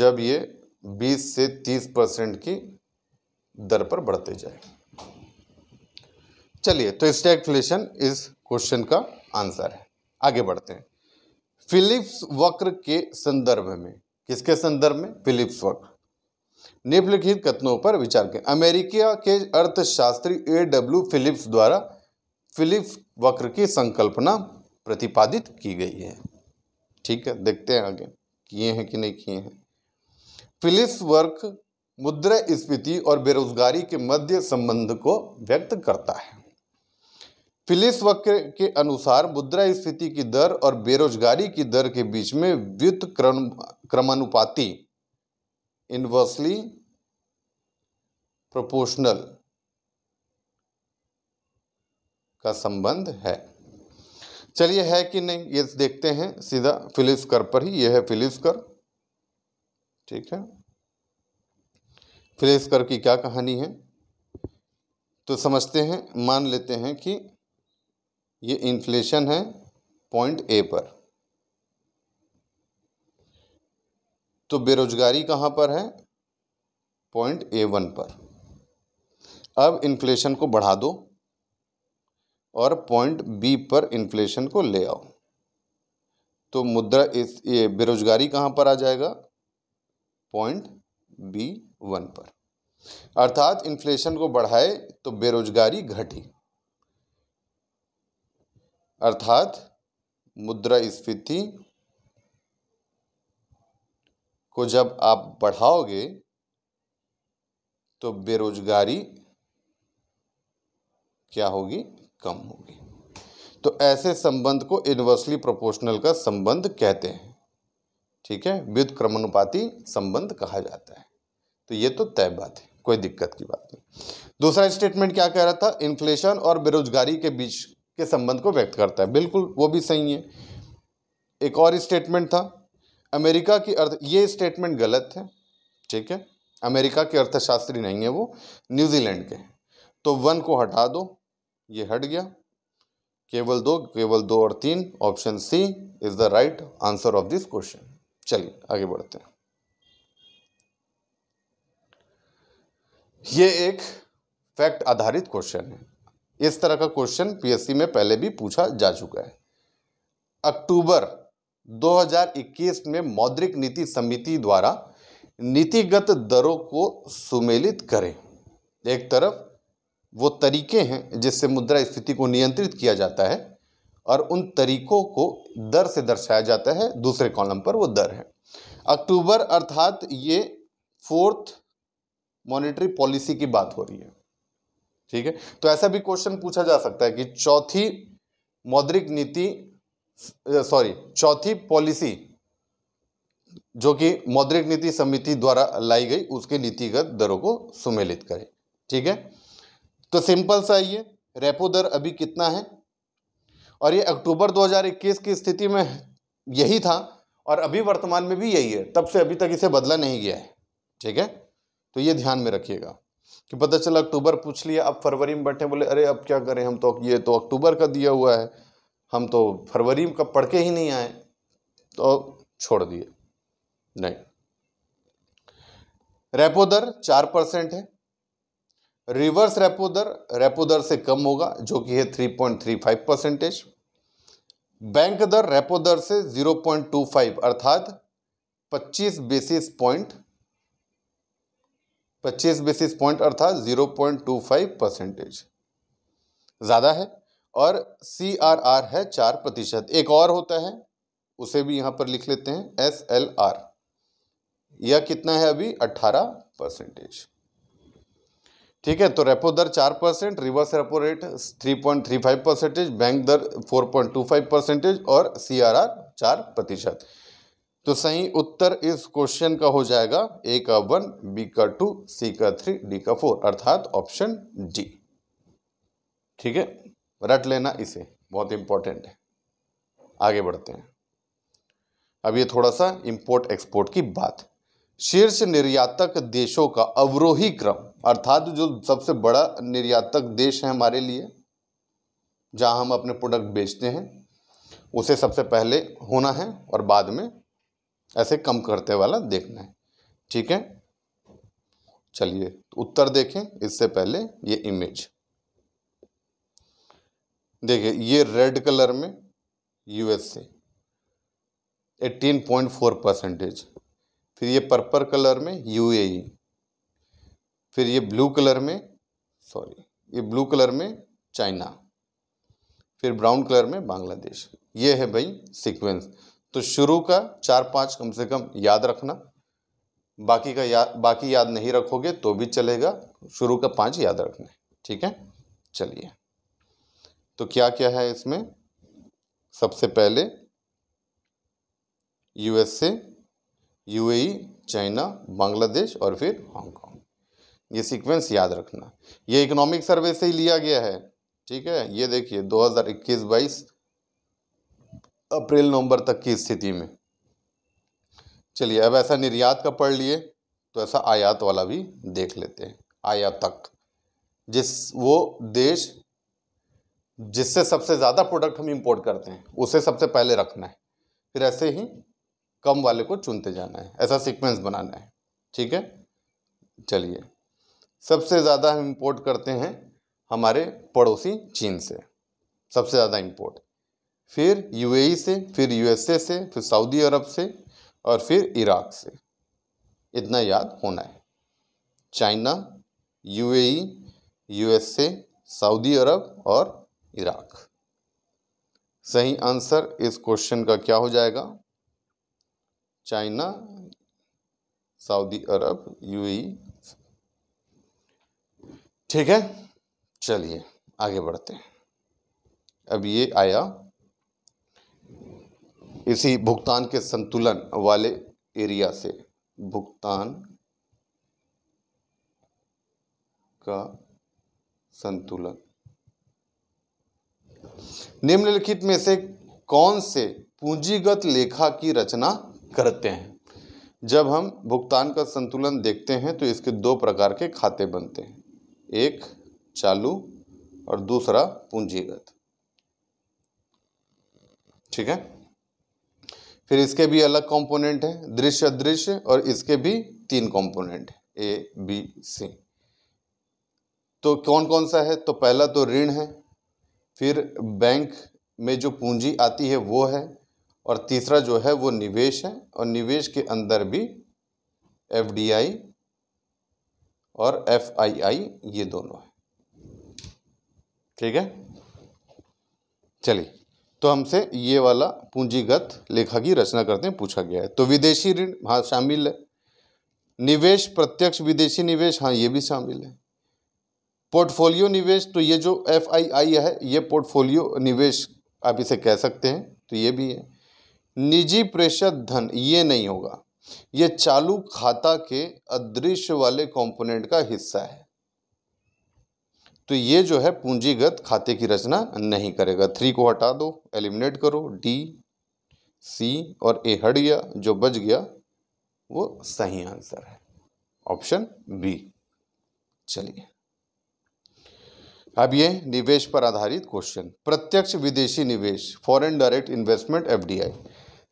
जब ये 20 से 30 परसेंट की दर पर बढ़ते जाए चलिए तो स्टैगफ्लेशन इज क्वेश्चन का आंसर है आगे बढ़ते हैं फिलिप्स वक्र के संदर्भ में किसके संदर्भ में फिलिप्स वक्र निम्नलिखित कथनों पर विचार करें अमेरिका के अर्थशास्त्री ए डब्ल्यू फिलिप्स द्वारा फिलिप्स वक्र की संकल्पना प्रतिपादित की गई है ठीक है देखते हैं आगे किए हैं कि नहीं किए हैं फिलिप्स वर्क मुद्रा स्फीति और बेरोजगारी के मध्य संबंध को व्यक्त करता है फिलिस वक्र के अनुसार मुद्रा स्थिति की दर और बेरोजगारी की दर के बीच में व्युत क्रम क्रमानुपाति इनवर्सली प्रोपोर्शनल का संबंध है चलिए है कि नहीं ये देखते हैं सीधा फिलिस कर पर ही यह है फिलिस कर ठीक है फिलिस कर की क्या कहानी है तो समझते हैं मान लेते हैं कि ये इन्फ्लेशन है पॉइंट ए पर तो बेरोजगारी कहाँ पर है पॉइंट ए वन पर अब इन्फ्लेशन को बढ़ा दो और पॉइंट बी पर इन्फ्लेशन को ले आओ तो मुद्रा इस ये बेरोजगारी कहाँ पर आ जाएगा पॉइंट बी वन पर अर्थात इन्फ्लेशन को बढ़ाए तो बेरोजगारी घटी अर्थात मुद्रास्फीति को जब आप बढ़ाओगे तो बेरोजगारी क्या होगी कम होगी तो ऐसे संबंध को इन्वर्सली प्रोपोर्शनल का संबंध कहते हैं ठीक है क्रमानुपाती संबंध कहा जाता है तो ये तो तय बात है कोई दिक्कत की बात नहीं दूसरा स्टेटमेंट क्या कह रहा था इन्फ्लेशन और बेरोजगारी के बीच के संबंध को व्यक्त करता है बिल्कुल वो भी सही है एक और स्टेटमेंट था अमेरिका की अर्थ ये स्टेटमेंट गलत है ठीक है अमेरिका के अर्थशास्त्री नहीं है वो न्यूजीलैंड के तो वन को हटा दो ये हट गया केवल दो केवल दो और तीन option C is the right answer of this question चलिए आगे बढ़ते हैं ये एक फैक्ट आधारित क्वेश्चन है इस तरह का क्वेश्चन पीएससी में पहले भी पूछा जा चुका है अक्टूबर 2021 में मौद्रिक नीति समिति द्वारा नीतिगत दरों को सुमेलित करें एक तरफ वो तरीके हैं जिससे मुद्रा स्थिति को नियंत्रित किया जाता है और उन तरीकों को दर से दर्शाया जाता है दूसरे कॉलम पर वो दर है अक्टूबर अर्थात ये फोर्थ मॉनेटरी पॉलिसी की बात हो रही है ठीक है तो ऐसा भी क्वेश्चन पूछा जा सकता है कि चौथी मौद्रिक नीति सॉरी चौथी पॉलिसी जो कि मौद्रिक नीति समिति द्वारा लाई गई उसके नीतिगत दरों को सुमेलित करें ठीक है तो सिंपल सा ये रेपो दर अभी कितना है और ये अक्टूबर 2021 की स्थिति में यही था और अभी वर्तमान में भी यही है तब से अभी तक इसे बदला नहीं गया है ठीक है तो ये ध्यान में रखिएगा कि पता चला अक्टूबर पूछ लिया अब फरवरी में बैठे बोले अरे अब क्या करें हम तो ये तो अक्टूबर का दिया हुआ है हम तो फरवरी का पढ़ के ही नहीं आए तो छोड़ दिए नहीं रेपो दर चार परसेंट है रिवर्स रेपो दर रेपो दर से कम होगा जो कि है three point three five percentage bank दर रेपो दर से जीरो पॉइंट टू फाइव अर्थात पच्चीस बेसिस पॉइंट पच्चीस बेसिस पॉइंट अर्थात zero point two five percentage ज़्यादा है और सी आर आर है चार प्रतिशत एक और होता है उसे भी यहाँ पर लिख लेते हैं एस एल आर यह कितना है अभी अट्ठारह परसेंटेज ठीक है तो रेपो दर चार percent reverse repo rate three point three five percentage bank दर four point two five percentage और सी आर आर चार प्रतिशत तो सही उत्तर इस क्वेश्चन का हो जाएगा ए का वन बी का टू सी का थ्री डी का फोर अर्थात ऑप्शन डी ठीक है रट लेना इसे बहुत इंपॉर्टेंट है आगे बढ़ते हैं अब ये थोड़ा सा इंपोर्ट एक्सपोर्ट की बात शीर्ष निर्यातक देशों का अवरोही क्रम अर्थात जो सबसे बड़ा निर्यातक देश है हमारे लिए जहां हम अपने प्रोडक्ट बेचते हैं उसे सबसे पहले होना है और बाद में ऐसे कम करते वाला देखना है ठीक है चलिए तो उत्तर देखें इससे पहले ये इमेज देखिए ये रेड कलर में यूएसए 18.4 परसेंटेज फिर ये पर्पल कलर में यूएई e। फिर ये ब्लू कलर में सॉरी ये ब्लू कलर में चाइना फिर ब्राउन कलर में बांग्लादेश ये है भाई सीक्वेंस तो शुरू का चार पाँच कम से कम याद रखना बाकी का याद बाकी याद नहीं रखोगे तो भी चलेगा शुरू का पाँच याद रखना ठीक है चलिए तो क्या क्या है इसमें सबसे पहले यूएसए यूएई चाइना बांग्लादेश और फिर हांगकांग ये सीक्वेंस याद रखना ये इकोनॉमिक सर्वे से ही लिया गया है ठीक है ये देखिए 2021 हज़ार अप्रैल नवंबर तक की स्थिति में चलिए अब ऐसा निर्यात का पढ़ लिए तो ऐसा आयात वाला भी देख लेते हैं आयातक जिस वो देश जिससे सबसे ज़्यादा प्रोडक्ट हम इंपोर्ट करते हैं उसे सबसे पहले रखना है फिर ऐसे ही कम वाले को चुनते जाना है ऐसा सीक्वेंस बनाना है ठीक है चलिए सबसे ज़्यादा हम इम्पोर्ट करते हैं हमारे पड़ोसी चीन से सबसे ज़्यादा इम्पोर्ट फिर यूएई से फिर यूएसए से फिर सऊदी अरब से और फिर इराक से इतना याद होना है China UAE USA Saudi Arab और इराक सही आंसर इस क्वेश्चन का क्या हो जाएगा चाइना सऊदी अरब यूएई ठीक है चलिए आगे बढ़ते हैं अब ये आया इसी भुगतान के संतुलन वाले एरिया से भुगतान का संतुलन निम्नलिखित में से कौन से पूंजीगत लेखा की रचना करते हैं जब हम भुगतान का संतुलन देखते हैं तो इसके दो प्रकार के खाते बनते हैं एक चालू और दूसरा पूंजीगत ठीक है फिर इसके भी अलग कंपोनेंट हैं दृश्य अदृश्य और इसके भी तीन कंपोनेंट है ए बी सी तो कौन कौन सा है तो पहला तो ऋण है फिर बैंक में जो पूंजी आती है वो है और तीसरा जो है वो निवेश है और निवेश के अंदर भी एफ और एफ ये दोनों है ठीक है चलिए तो हमसे ये वाला पूंजीगत लेखा की रचना करते हैं पूछा गया है तो विदेशी ऋण हाँ शामिल है निवेश प्रत्यक्ष विदेशी निवेश हाँ ये भी शामिल है पोर्टफोलियो निवेश तो ये जो एफ आई आई है ये पोर्टफोलियो निवेश आप इसे कह सकते हैं तो ये भी है निजी प्रेषद धन ये नहीं होगा ये चालू खाता के अदृश्य वाले कंपोनेंट का हिस्सा है तो ये जो है पूंजीगत खाते की रचना नहीं करेगा थ्री को हटा दो एलिमिनेट करो डी सी और ए हट गया जो बच गया वो सही आंसर है ऑप्शन बी चलिए अब ये निवेश पर आधारित क्वेश्चन प्रत्यक्ष विदेशी निवेश फॉरेन डायरेक्ट इन्वेस्टमेंट एफडीआई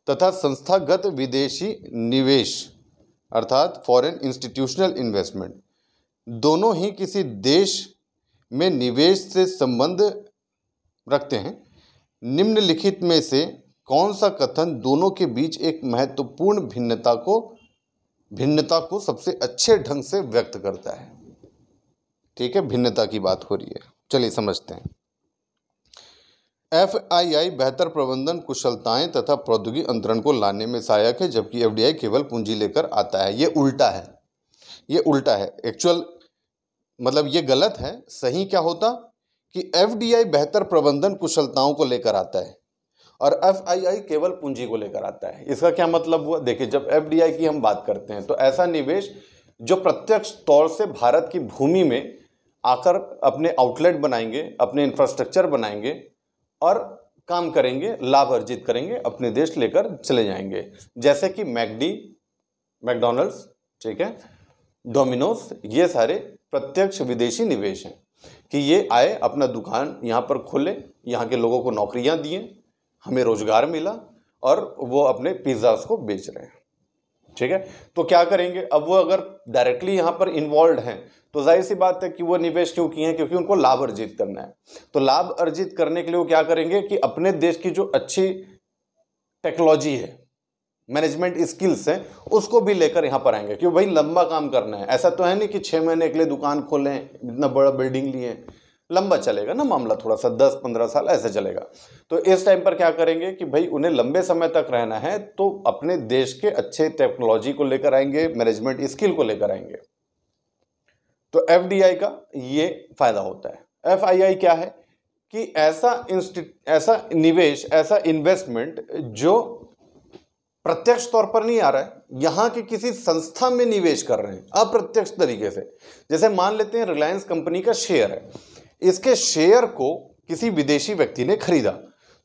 तथा संस्थागत विदेशी निवेश अर्थात फॉरेन इंस्टीट्यूशनल इन्वेस्टमेंट दोनों ही किसी देश में निवेश से संबंध रखते हैं निम्नलिखित में से कौन सा कथन दोनों के बीच एक महत्वपूर्ण भिन्नता को भिन्नता को सबसे अच्छे ढंग से व्यक्त करता है ठीक है भिन्नता की बात हो रही है चलिए समझते हैं एफ आई आई बेहतर प्रबंधन कुशलताएं तथा प्रौद्योगिकी अंतरण को लाने में सहायक है जबकि एफ डी आई केवल पूंजी लेकर आता है ये उल्टा है ये उल्टा है एक्चुअल मतलब ये गलत है सही क्या होता कि एफ बेहतर प्रबंधन कुशलताओं को लेकर आता है और एफ केवल पूंजी को लेकर आता है इसका क्या मतलब हुआ देखिए जब एफ की हम बात करते हैं तो ऐसा निवेश जो प्रत्यक्ष तौर से भारत की भूमि में आकर अपने आउटलेट बनाएंगे अपने इंफ्रास्ट्रक्चर बनाएंगे और काम करेंगे लाभ अर्जित करेंगे अपने देश लेकर चले जाएंगे जैसे कि मैकडी मैकडोनल्ड्स ठीक है डोमिनोज ये सारे प्रत्यक्ष विदेशी निवेश है कि ये आए अपना दुकान यहाँ पर खोले यहाँ के लोगों को नौकरियाँ दिए हमें रोज़गार मिला और वो अपने पिज़्ज़ास को बेच रहे हैं ठीक है तो क्या करेंगे अब वो अगर डायरेक्टली यहाँ पर इन्वॉल्व हैं तो जाहिर सी बात है कि वो निवेश क्यों किए हैं क्योंकि उनको लाभ अर्जित करना है तो लाभ अर्जित करने के लिए वो क्या करेंगे कि अपने देश की जो अच्छी टेक्नोलॉजी है मैनेजमेंट स्किल्स हैं उसको भी लेकर यहाँ पर आएंगे क्योंकि भाई लंबा काम करना है ऐसा तो है नहीं कि छः महीने के लिए दुकान खोलें इतना बड़ा बिल्डिंग लिए लंबा चलेगा ना मामला थोड़ा सा दस पंद्रह साल ऐसे चलेगा तो इस टाइम पर क्या करेंगे कि भाई उन्हें लंबे समय तक रहना है तो अपने देश के अच्छे टेक्नोलॉजी को लेकर आएंगे मैनेजमेंट स्किल को लेकर आएंगे तो एफ का ये फायदा होता है एफ क्या है कि ऐसा इंस्टी ऐसा निवेश ऐसा इन्वेस्टमेंट जो प्रत्यक्ष तौर पर नहीं आ रहा है यहाँ के किसी संस्था में निवेश कर रहे हैं अप्रत्यक्ष तरीके से जैसे मान लेते हैं रिलायंस कंपनी का शेयर है इसके शेयर को किसी विदेशी व्यक्ति ने खरीदा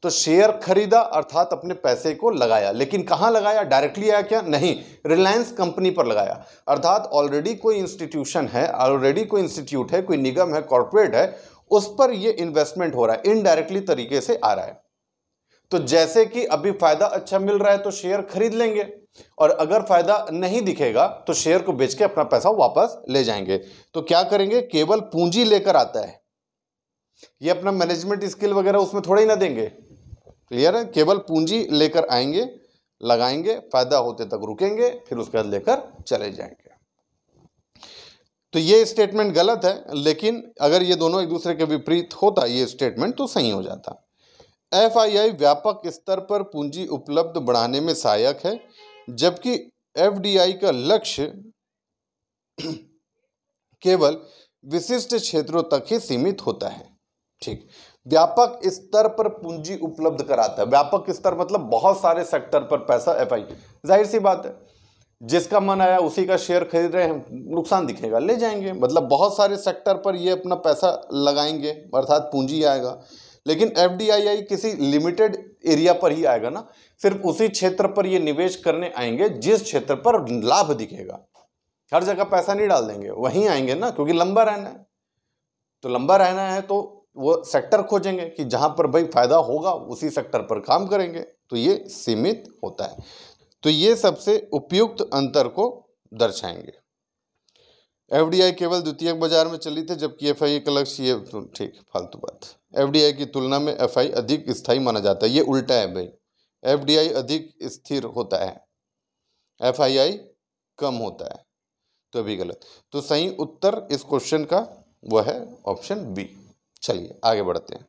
तो शेयर खरीदा अर्थात अपने पैसे को लगाया लेकिन कहाँ लगाया डायरेक्टली आया क्या नहीं रिलायंस कंपनी पर लगाया अर्थात ऑलरेडी कोई इंस्टीट्यूशन है ऑलरेडी कोई इंस्टीट्यूट है कोई निगम है कॉरपोरेट है उस पर ये इन्वेस्टमेंट हो रहा है इनडायरेक्टली तरीके से आ रहा है तो जैसे कि अभी फायदा अच्छा मिल रहा है तो शेयर खरीद लेंगे और अगर फायदा नहीं दिखेगा तो शेयर को बेच के अपना पैसा वापस ले जाएंगे तो क्या करेंगे केवल पूंजी लेकर आता है ये अपना मैनेजमेंट स्किल वगैरह उसमें थोड़ा ही ना देंगे क्लियर है केवल पूंजी लेकर आएंगे लगाएंगे फायदा होते तक रुकेंगे फिर उसके बाद लेकर चले जाएंगे तो ये स्टेटमेंट गलत है लेकिन अगर ये दोनों एक दूसरे के विपरीत होता ये स्टेटमेंट तो सही हो जाता आई व्यापक स्तर पर पूंजी उपलब्ध बढ़ाने में सहायक है जबकि आई का लक्ष्य केवल विशिष्ट क्षेत्रों तक ही सीमित होता है ठीक व्यापक स्तर पर पूंजी उपलब्ध कराता है व्यापक स्तर मतलब बहुत सारे सेक्टर पर पैसा एफ जाहिर सी बात है जिसका मन आया उसी का शेयर खरीद रहे हैं नुकसान दिखेगा ले जाएंगे मतलब बहुत सारे सेक्टर पर ये अपना पैसा लगाएंगे अर्थात पूंजी आएगा लेकिन एफ किसी लिमिटेड एरिया पर ही आएगा ना सिर्फ उसी क्षेत्र पर ये निवेश करने आएंगे जिस क्षेत्र पर लाभ दिखेगा हर जगह पैसा नहीं डाल देंगे वहीं आएंगे ना क्योंकि लंबा रहना है तो लंबा रहना है तो वो सेक्टर खोजेंगे कि जहां पर भाई फायदा होगा उसी सेक्टर पर काम करेंगे तो ये सीमित होता है तो ये सबसे उपयुक्त अंतर को दर्शाएंगे एफ केवल द्वितीयक बाजार में चली थी जबकि एफ आई एक अलग सी ठीक फालतू बात एफडीआई की तुलना में एफआई अधिक स्थायी माना जाता है ये उल्टा है भाई एफडीआई अधिक स्थिर होता है एफआईआई कम होता है तो भी गलत तो सही उत्तर इस क्वेश्चन का वह है ऑप्शन बी चलिए आगे बढ़ते हैं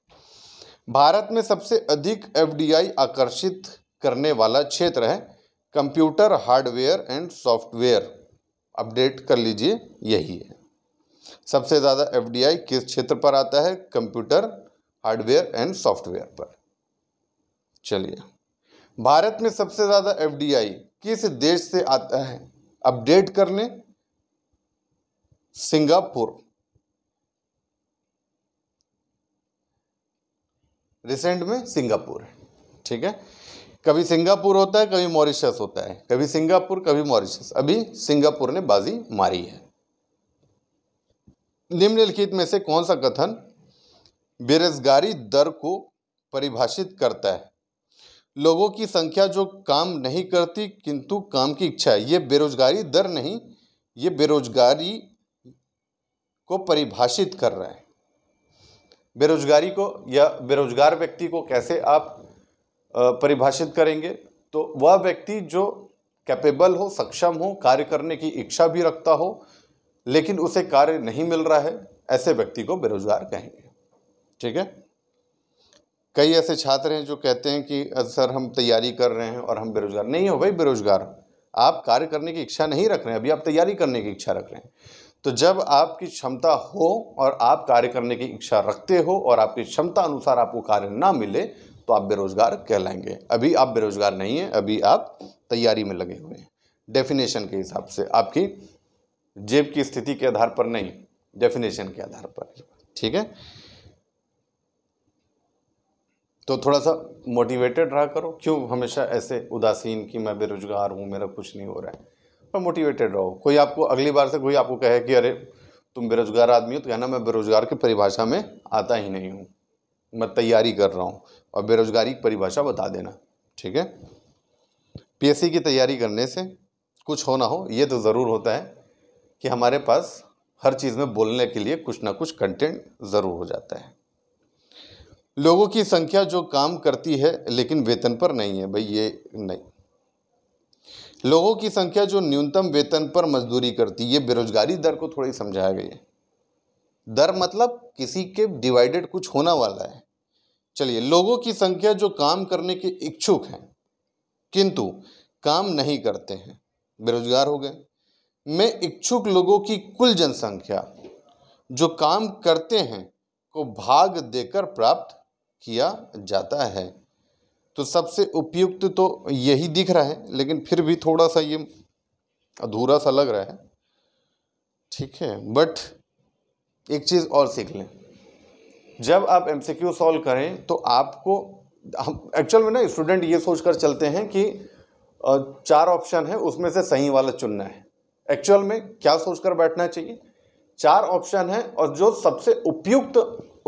भारत में सबसे अधिक एफडीआई आकर्षित करने वाला क्षेत्र है computer hardware and software update कर लीजिए यही है सबसे ज़्यादा एफडीआई किस क्षेत्र पर आता है कंप्यूटर हार्डवेयर एंड सॉफ्टवेयर पर चलिए भारत में सबसे ज़्यादा एफडीआई किस देश से आता है अपडेट कर लें सिंगापुर रिसेंट में सिंगापुर है ठीक है कभी सिंगापुर होता है कभी मॉरिशस होता है कभी सिंगापुर कभी मॉरिशस अभी सिंगापुर ने बाजी मारी है निम्नलिखित में से कौन सा कथन बेरोजगारी दर को परिभाषित करता है लोगों की संख्या जो काम नहीं करती किंतु काम की इच्छा है ये बेरोजगारी दर नहीं ये बेरोजगारी को परिभाषित कर रहा है बेरोजगारी को या बेरोजगार व्यक्ति को कैसे आप परिभाषित करेंगे तो वह व्यक्ति जो कैपेबल हो सक्षम हो कार्य करने की इच्छा भी रखता हो लेकिन उसे कार्य नहीं मिल रहा है ऐसे व्यक्ति को बेरोजगार कहेंगे ठीक है कई ऐसे छात्र हैं जो कहते हैं कि सर हम तैयारी कर रहे हैं और हम बेरोज़गार नहीं हो भाई बेरोज़गार आप कार्य करने की इच्छा नहीं रख रहे हैं अभी आप तैयारी करने की इच्छा रख रहे हैं तो जब आपकी क्षमता हो और आप कार्य करने की इच्छा रखते हो और आपकी क्षमता अनुसार आपको कार्य ना मिले तो आप बेरोज़गार कहलाएंगे अभी आप बेरोज़गार नहीं हैं अभी आप तैयारी में लगे हुए हैं डेफिनेशन के हिसाब से आपकी जेब की स्थिति के आधार पर नहीं डेफिनेशन के आधार पर ठीक है तो थोड़ा सा मोटिवेटेड रहा करो क्यों हमेशा ऐसे उदासीन कि मैं बेरोजगार हूँ मेरा कुछ नहीं हो रहा है पर मोटिवेटेड रहो कोई आपको अगली बार से कोई आपको कहे कि अरे तुम बेरोजगार आदमी हो तो कहना मैं बेरोजगार की परिभाषा में आता ही नहीं हूँ मैं तैयारी कर रहा हूँ और बेरोजगारी की परिभाषा बता देना ठीक है पीएससी की तैयारी करने से कुछ हो ना हो ये तो ज़रूर होता है कि हमारे पास हर चीज़ में बोलने के लिए कुछ ना कुछ कंटेंट ज़रूर हो जाता है लोगों की संख्या जो काम करती है लेकिन वेतन पर नहीं है भाई ये नहीं लोगों की संख्या जो न्यूनतम वेतन पर मजदूरी करती है बेरोजगारी दर को थोड़ी समझाया गया है दर मतलब किसी के डिवाइडेड कुछ होना वाला है चलिए लोगों की संख्या जो काम करने के इच्छुक हैं किंतु काम नहीं करते हैं बेरोजगार हो गए में इच्छुक लोगों की कुल जनसंख्या जो काम करते हैं को भाग देकर प्राप्त किया जाता है तो सबसे उपयुक्त तो यही दिख रहा है लेकिन फिर भी थोड़ा सा ये अधूरा सा लग रहा है ठीक है बट एक चीज़ और सीख लें जब आप एम सी क्यू सॉल्व करें तो आपको हम एक्चुअल में ना स्टूडेंट ये सोच कर चलते हैं कि चार ऑप्शन है उसमें से सही वाला चुनना है एक्चुअल में क्या सोचकर बैठना चाहिए चार ऑप्शन है और जो सबसे उपयुक्त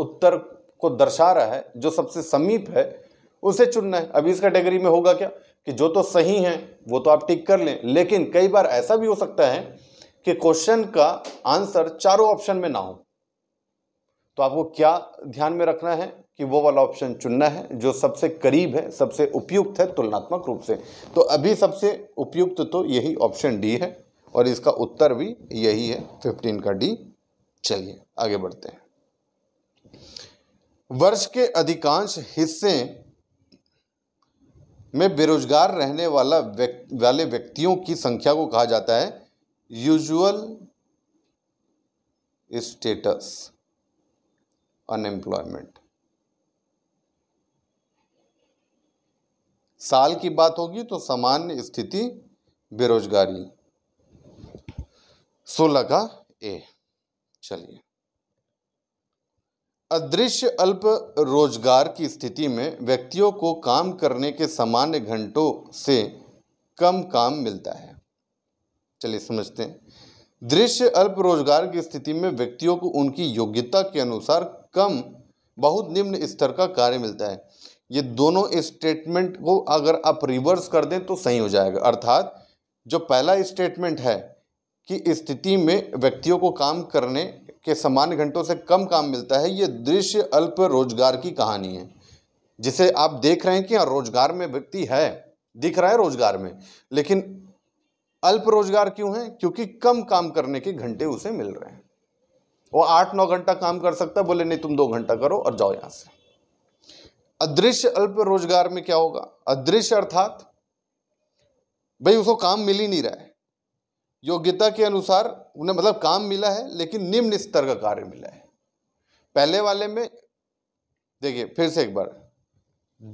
उत्तर को दर्शा रहा है जो सबसे समीप है उसे चुनना है अभी इस कैटेगरी में होगा क्या कि जो तो सही है वो तो आप टिक कर लें लेकिन कई बार ऐसा भी हो सकता है कि क्वेश्चन का आंसर चारों ऑप्शन में ना हो तो आपको क्या ध्यान में रखना है कि वो वाला ऑप्शन चुनना है जो सबसे करीब है सबसे उपयुक्त है तुलनात्मक रूप से तो अभी सबसे उपयुक्त तो यही ऑप्शन डी है और इसका उत्तर भी यही है फिफ्टीन का डी चलिए आगे बढ़ते हैं वर्ष के अधिकांश हिस्से में बेरोजगार रहने वाला व्यक, वाले व्यक्तियों की संख्या को कहा जाता है यूजुअल स्टेटस अनएम्प्लॉयमेंट साल की बात होगी तो सामान्य स्थिति बेरोजगारी सोलह का ए चलिए अदृश्य अल्प रोजगार की स्थिति में व्यक्तियों को काम करने के सामान्य घंटों से कम काम मिलता है चलिए समझते हैं दृश्य अल्प रोजगार की स्थिति में व्यक्तियों को उनकी योग्यता के अनुसार कम बहुत निम्न स्तर का कार्य मिलता है ये दोनों स्टेटमेंट को अगर आप रिवर्स कर दें तो सही हो जाएगा अर्थात जो पहला स्टेटमेंट है कि स्थिति में व्यक्तियों को काम करने के सामान्य घंटों से कम काम मिलता है ये दृश्य अल्प रोजगार की कहानी है जिसे आप देख रहे हैं कि हाँ रोजगार में व्यक्ति है दिख रहा है रोजगार में लेकिन अल्प रोजगार क्यों है क्योंकि कम काम करने के घंटे उसे मिल रहे हैं वो आठ नौ घंटा काम कर सकता है बोले नहीं तुम दो घंटा करो और जाओ यहाँ से अदृश्य अल्प रोजगार में क्या होगा अदृश्य अर्थात भाई उसको काम मिल ही नहीं रहा है योग्यता के अनुसार उन्हें मतलब काम मिला है लेकिन निम्न स्तर का कार्य मिला है पहले वाले में देखिए फिर से एक बार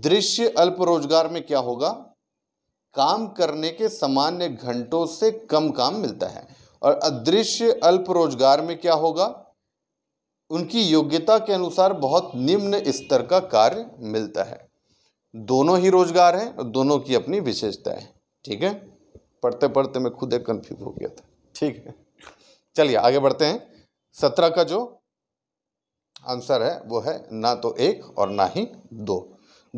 दृश्य अल्प रोजगार में क्या होगा काम करने के सामान्य घंटों से कम काम मिलता है और अदृश्य अल्प रोजगार में क्या होगा उनकी योग्यता के अनुसार बहुत निम्न स्तर का कार्य मिलता है दोनों ही रोजगार हैं और दोनों की अपनी विशेषता है ठीक है पढ़ते पढ़ते मैं खुद एक कन्फ्यूज हो गया था ठीक है चलिए आगे बढ़ते हैं सत्रह का जो आंसर है वो है ना तो एक और ना ही दो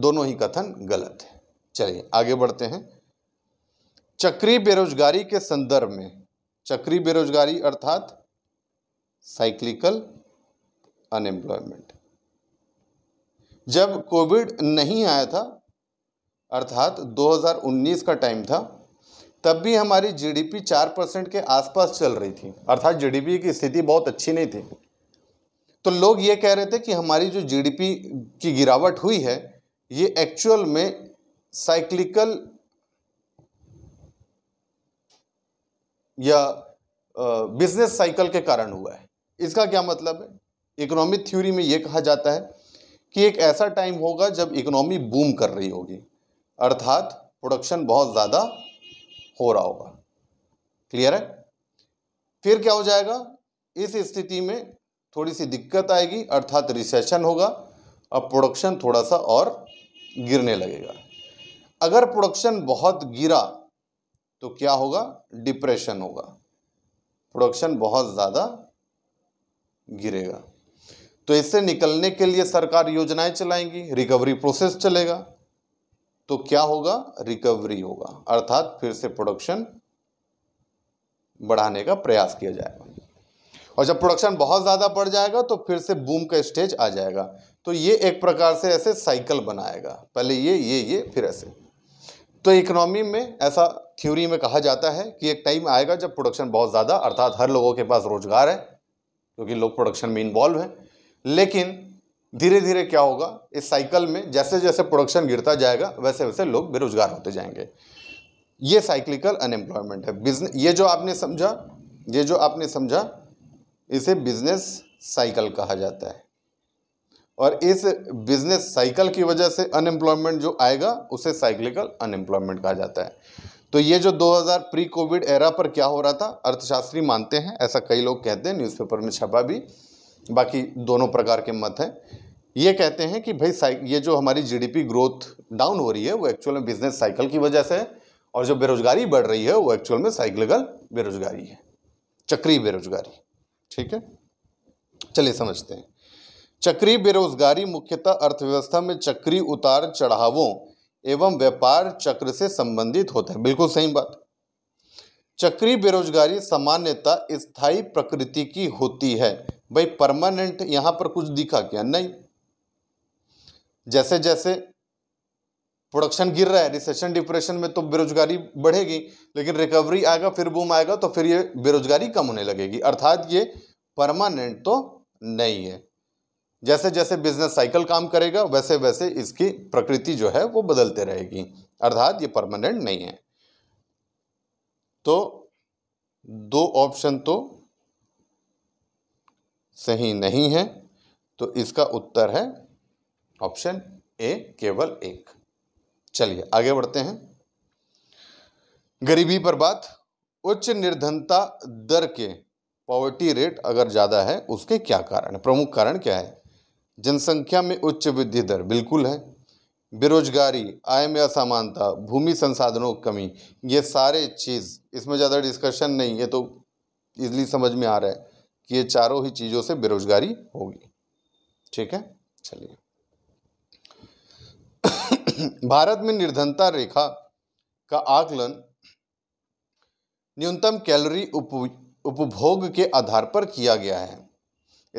दोनों ही कथन गलत है चलिए आगे बढ़ते हैं चक्री बेरोजगारी के संदर्भ में चक्री बेरोजगारी अर्थात साइक्लिकल अनएम्प्लॉयमेंट जब कोविड नहीं आया था अर्थात 2019 का टाइम था तब भी हमारी जीडीपी चार परसेंट के आसपास चल रही थी अर्थात जीडीपी की स्थिति बहुत अच्छी नहीं थी तो लोग ये कह रहे थे कि हमारी जो जीडीपी की गिरावट हुई है ये एक्चुअल में साइक्लिकल या बिजनेस साइकिल के कारण हुआ है इसका क्या मतलब है इकोनॉमिक थ्योरी में ये कहा जाता है कि एक ऐसा टाइम होगा जब इकोनॉमी बूम कर रही होगी अर्थात प्रोडक्शन बहुत ज़्यादा हो रहा होगा क्लियर है फिर क्या हो जाएगा इस स्थिति में थोड़ी सी दिक्कत आएगी अर्थात रिसेशन होगा अब प्रोडक्शन थोड़ा सा और गिरने लगेगा अगर प्रोडक्शन बहुत गिरा तो क्या होगा डिप्रेशन होगा प्रोडक्शन बहुत ज़्यादा गिरेगा तो इससे निकलने के लिए सरकार योजनाएं चलाएंगी रिकवरी प्रोसेस चलेगा तो क्या होगा रिकवरी होगा अर्थात फिर से प्रोडक्शन बढ़ाने का प्रयास किया जाएगा और जब प्रोडक्शन बहुत ज़्यादा बढ़ जाएगा तो फिर से बूम का स्टेज आ जाएगा तो ये एक प्रकार से ऐसे साइकिल बनाएगा पहले ये ये ये फिर ऐसे तो इकोनॉमी में ऐसा थ्योरी में कहा जाता है कि एक टाइम आएगा जब प्रोडक्शन बहुत ज़्यादा अर्थात हर लोगों के पास रोज़गार है क्योंकि लोग प्रोडक्शन में इन्वॉल्व हैं लेकिन धीरे धीरे क्या होगा इस साइकिल में जैसे जैसे प्रोडक्शन गिरता जाएगा वैसे वैसे लोग बेरोजगार होते जाएंगे ये साइक्लिकल अनएम्प्लॉयमेंट है बिजनेस ये जो आपने समझा ये जो आपने समझा इसे बिजनेस साइकिल कहा जाता है और इस बिजनेस साइकिल की वजह से अनएम्प्लॉयमेंट जो आएगा उसे साइक्लिकल अनएम्प्लॉयमेंट कहा जाता है तो ये जो 2000 प्री कोविड एरा पर क्या हो रहा था अर्थशास्त्री मानते हैं ऐसा कई लोग कहते हैं न्यूज़पेपर में छपा भी बाकी दोनों प्रकार के मत हैं ये कहते हैं कि भाई ये जो हमारी जीडीपी ग्रोथ डाउन हो रही है वो एक्चुअल में बिजनेस साइकिल की वजह से है और जो बेरोजगारी बढ़ रही है वो एक्चुअल में साइकिलगल बेरोजगारी है चक्रीय बेरोजगारी ठीक है चलिए समझते हैं चक्रीय बेरोजगारी मुख्यतः अर्थव्यवस्था में चक्रीय उतार चढ़ावों एवं व्यापार चक्र से संबंधित होता है बिल्कुल सही बात चक्रीय बेरोजगारी सामान्यतः स्थायी प्रकृति की होती है भाई परमानेंट यहां पर कुछ दिखा क्या नहीं जैसे जैसे प्रोडक्शन गिर रहा है रिसेशन डिप्रेशन में तो बेरोजगारी बढ़ेगी लेकिन रिकवरी आएगा फिर बूम आएगा तो फिर ये बेरोजगारी कम होने लगेगी अर्थात ये परमानेंट तो नहीं है जैसे जैसे बिजनेस साइकिल काम करेगा वैसे वैसे इसकी प्रकृति जो है वो बदलते रहेगी अर्थात ये परमानेंट नहीं है तो दो ऑप्शन तो सही नहीं है तो इसका उत्तर है ऑप्शन ए केवल एक चलिए आगे बढ़ते हैं गरीबी पर बात उच्च निर्धनता दर के पॉवर्टी रेट अगर ज़्यादा है उसके क्या कारण है प्रमुख कारण क्या है जनसंख्या में उच्च वृद्धि दर बिल्कुल है बेरोजगारी आय में असमानता भूमि संसाधनों की कमी ये सारे चीज़ इसमें ज़्यादा डिस्कशन नहीं ये तो इजली समझ में आ रहा है कि ये चारों ही चीज़ों से बेरोजगारी होगी ठीक है चलिए भारत में निर्धनता रेखा का आकलन न्यूनतम कैलोरी उप उपभोग के आधार पर किया गया है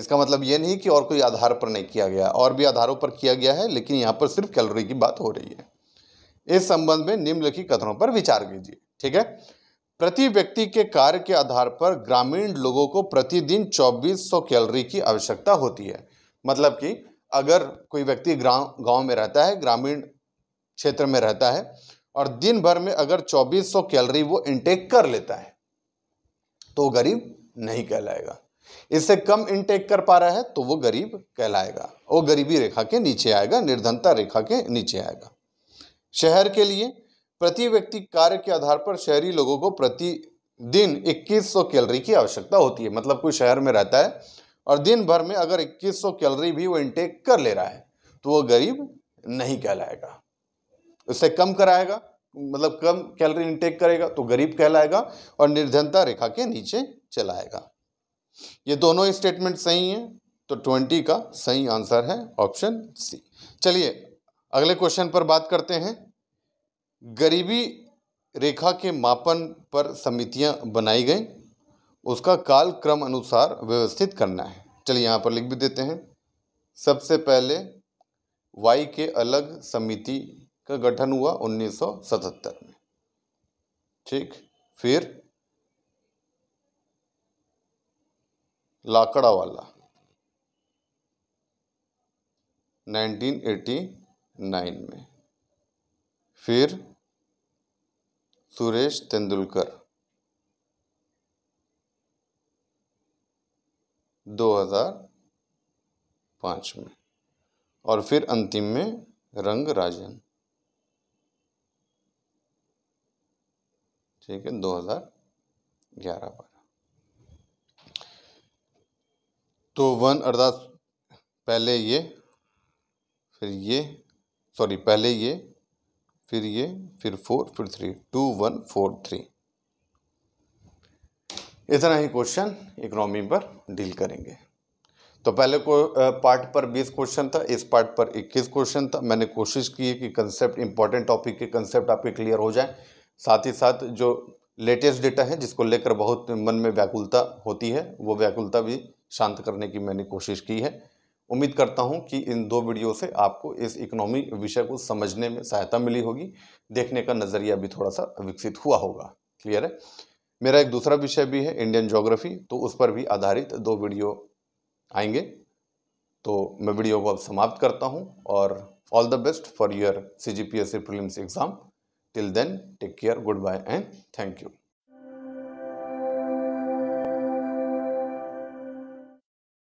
इसका मतलब ये नहीं कि और कोई आधार पर नहीं किया गया और भी आधारों पर किया गया है लेकिन यहाँ पर सिर्फ कैलोरी की बात हो रही है इस संबंध में निम्नलिखित कथनों पर विचार कीजिए ठीक है प्रति व्यक्ति के कार्य के आधार पर ग्रामीण लोगों को प्रतिदिन 2400 कैलोरी की आवश्यकता होती है मतलब कि अगर कोई व्यक्ति ग्राम गाँव में रहता है ग्रामीण क्षेत्र में रहता है और दिन भर में अगर 2400 कैलोरी वो इंटेक कर लेता है तो गरीब नहीं कहलाएगा इससे कम इंटेक कर पा रहा है तो वो गरीब कहलाएगा वो गरीबी रेखा के नीचे आएगा निर्धनता रेखा के नीचे आएगा शहर के लिए प्रति व्यक्ति कार्य के आधार पर शहरी लोगों को प्रति दिन 2100 कैलोरी की आवश्यकता होती है मतलब कोई शहर में रहता है और दिन भर में अगर 2100 कैलोरी भी वो इंटेक कर ले रहा है तो वो गरीब नहीं कहलाएगा उससे कम कराएगा मतलब कम कैलोरी इंटेक करेगा तो गरीब कहलाएगा और निर्धनता रेखा के नीचे चलाएगा ये दोनों स्टेटमेंट सही हैं तो ट्वेंटी का सही आंसर है ऑप्शन सी चलिए अगले क्वेश्चन पर बात करते हैं गरीबी रेखा के मापन पर समितियाँ बनाई गई उसका काल क्रम अनुसार व्यवस्थित करना है चलिए यहाँ पर लिख भी देते हैं सबसे पहले वाई के अलग समिति का गठन हुआ 1977 में ठीक फिर लाकड़ा वाला 1989 में फिर सुरेश तेंदुलकर 2005 में और फिर अंतिम में रंग राजन ठीक है 2011 बारह तो वन अर्थात पहले ये फिर ये सॉरी पहले ये फिर ये फिर फोर फिर three two one four three इतना ही क्वेश्चन इकोनॉमी पर डील करेंगे तो पहले को पार्ट पर 20 क्वेश्चन था इस पार्ट पर 21 क्वेश्चन था मैंने कोशिश की है कि कंसेप्ट इंपॉर्टेंट टॉपिक के कंसेप्ट आपके क्लियर हो जाए साथ ही साथ जो लेटेस्ट डेटा है जिसको लेकर बहुत मन में व्याकुलता होती है वो व्याकुलता भी शांत करने की मैंने कोशिश की है उम्मीद करता हूं कि इन दो वीडियो से आपको इस इकोनॉमी विषय को समझने में सहायता मिली होगी देखने का नज़रिया भी थोड़ा सा विकसित हुआ होगा क्लियर है मेरा एक दूसरा विषय भी है इंडियन जोग्राफी तो उस पर भी आधारित दो वीडियो आएंगे तो मैं वीडियो को अब समाप्त करता हूँ और all the best for your C G P S C exam till then take care goodbye and thank you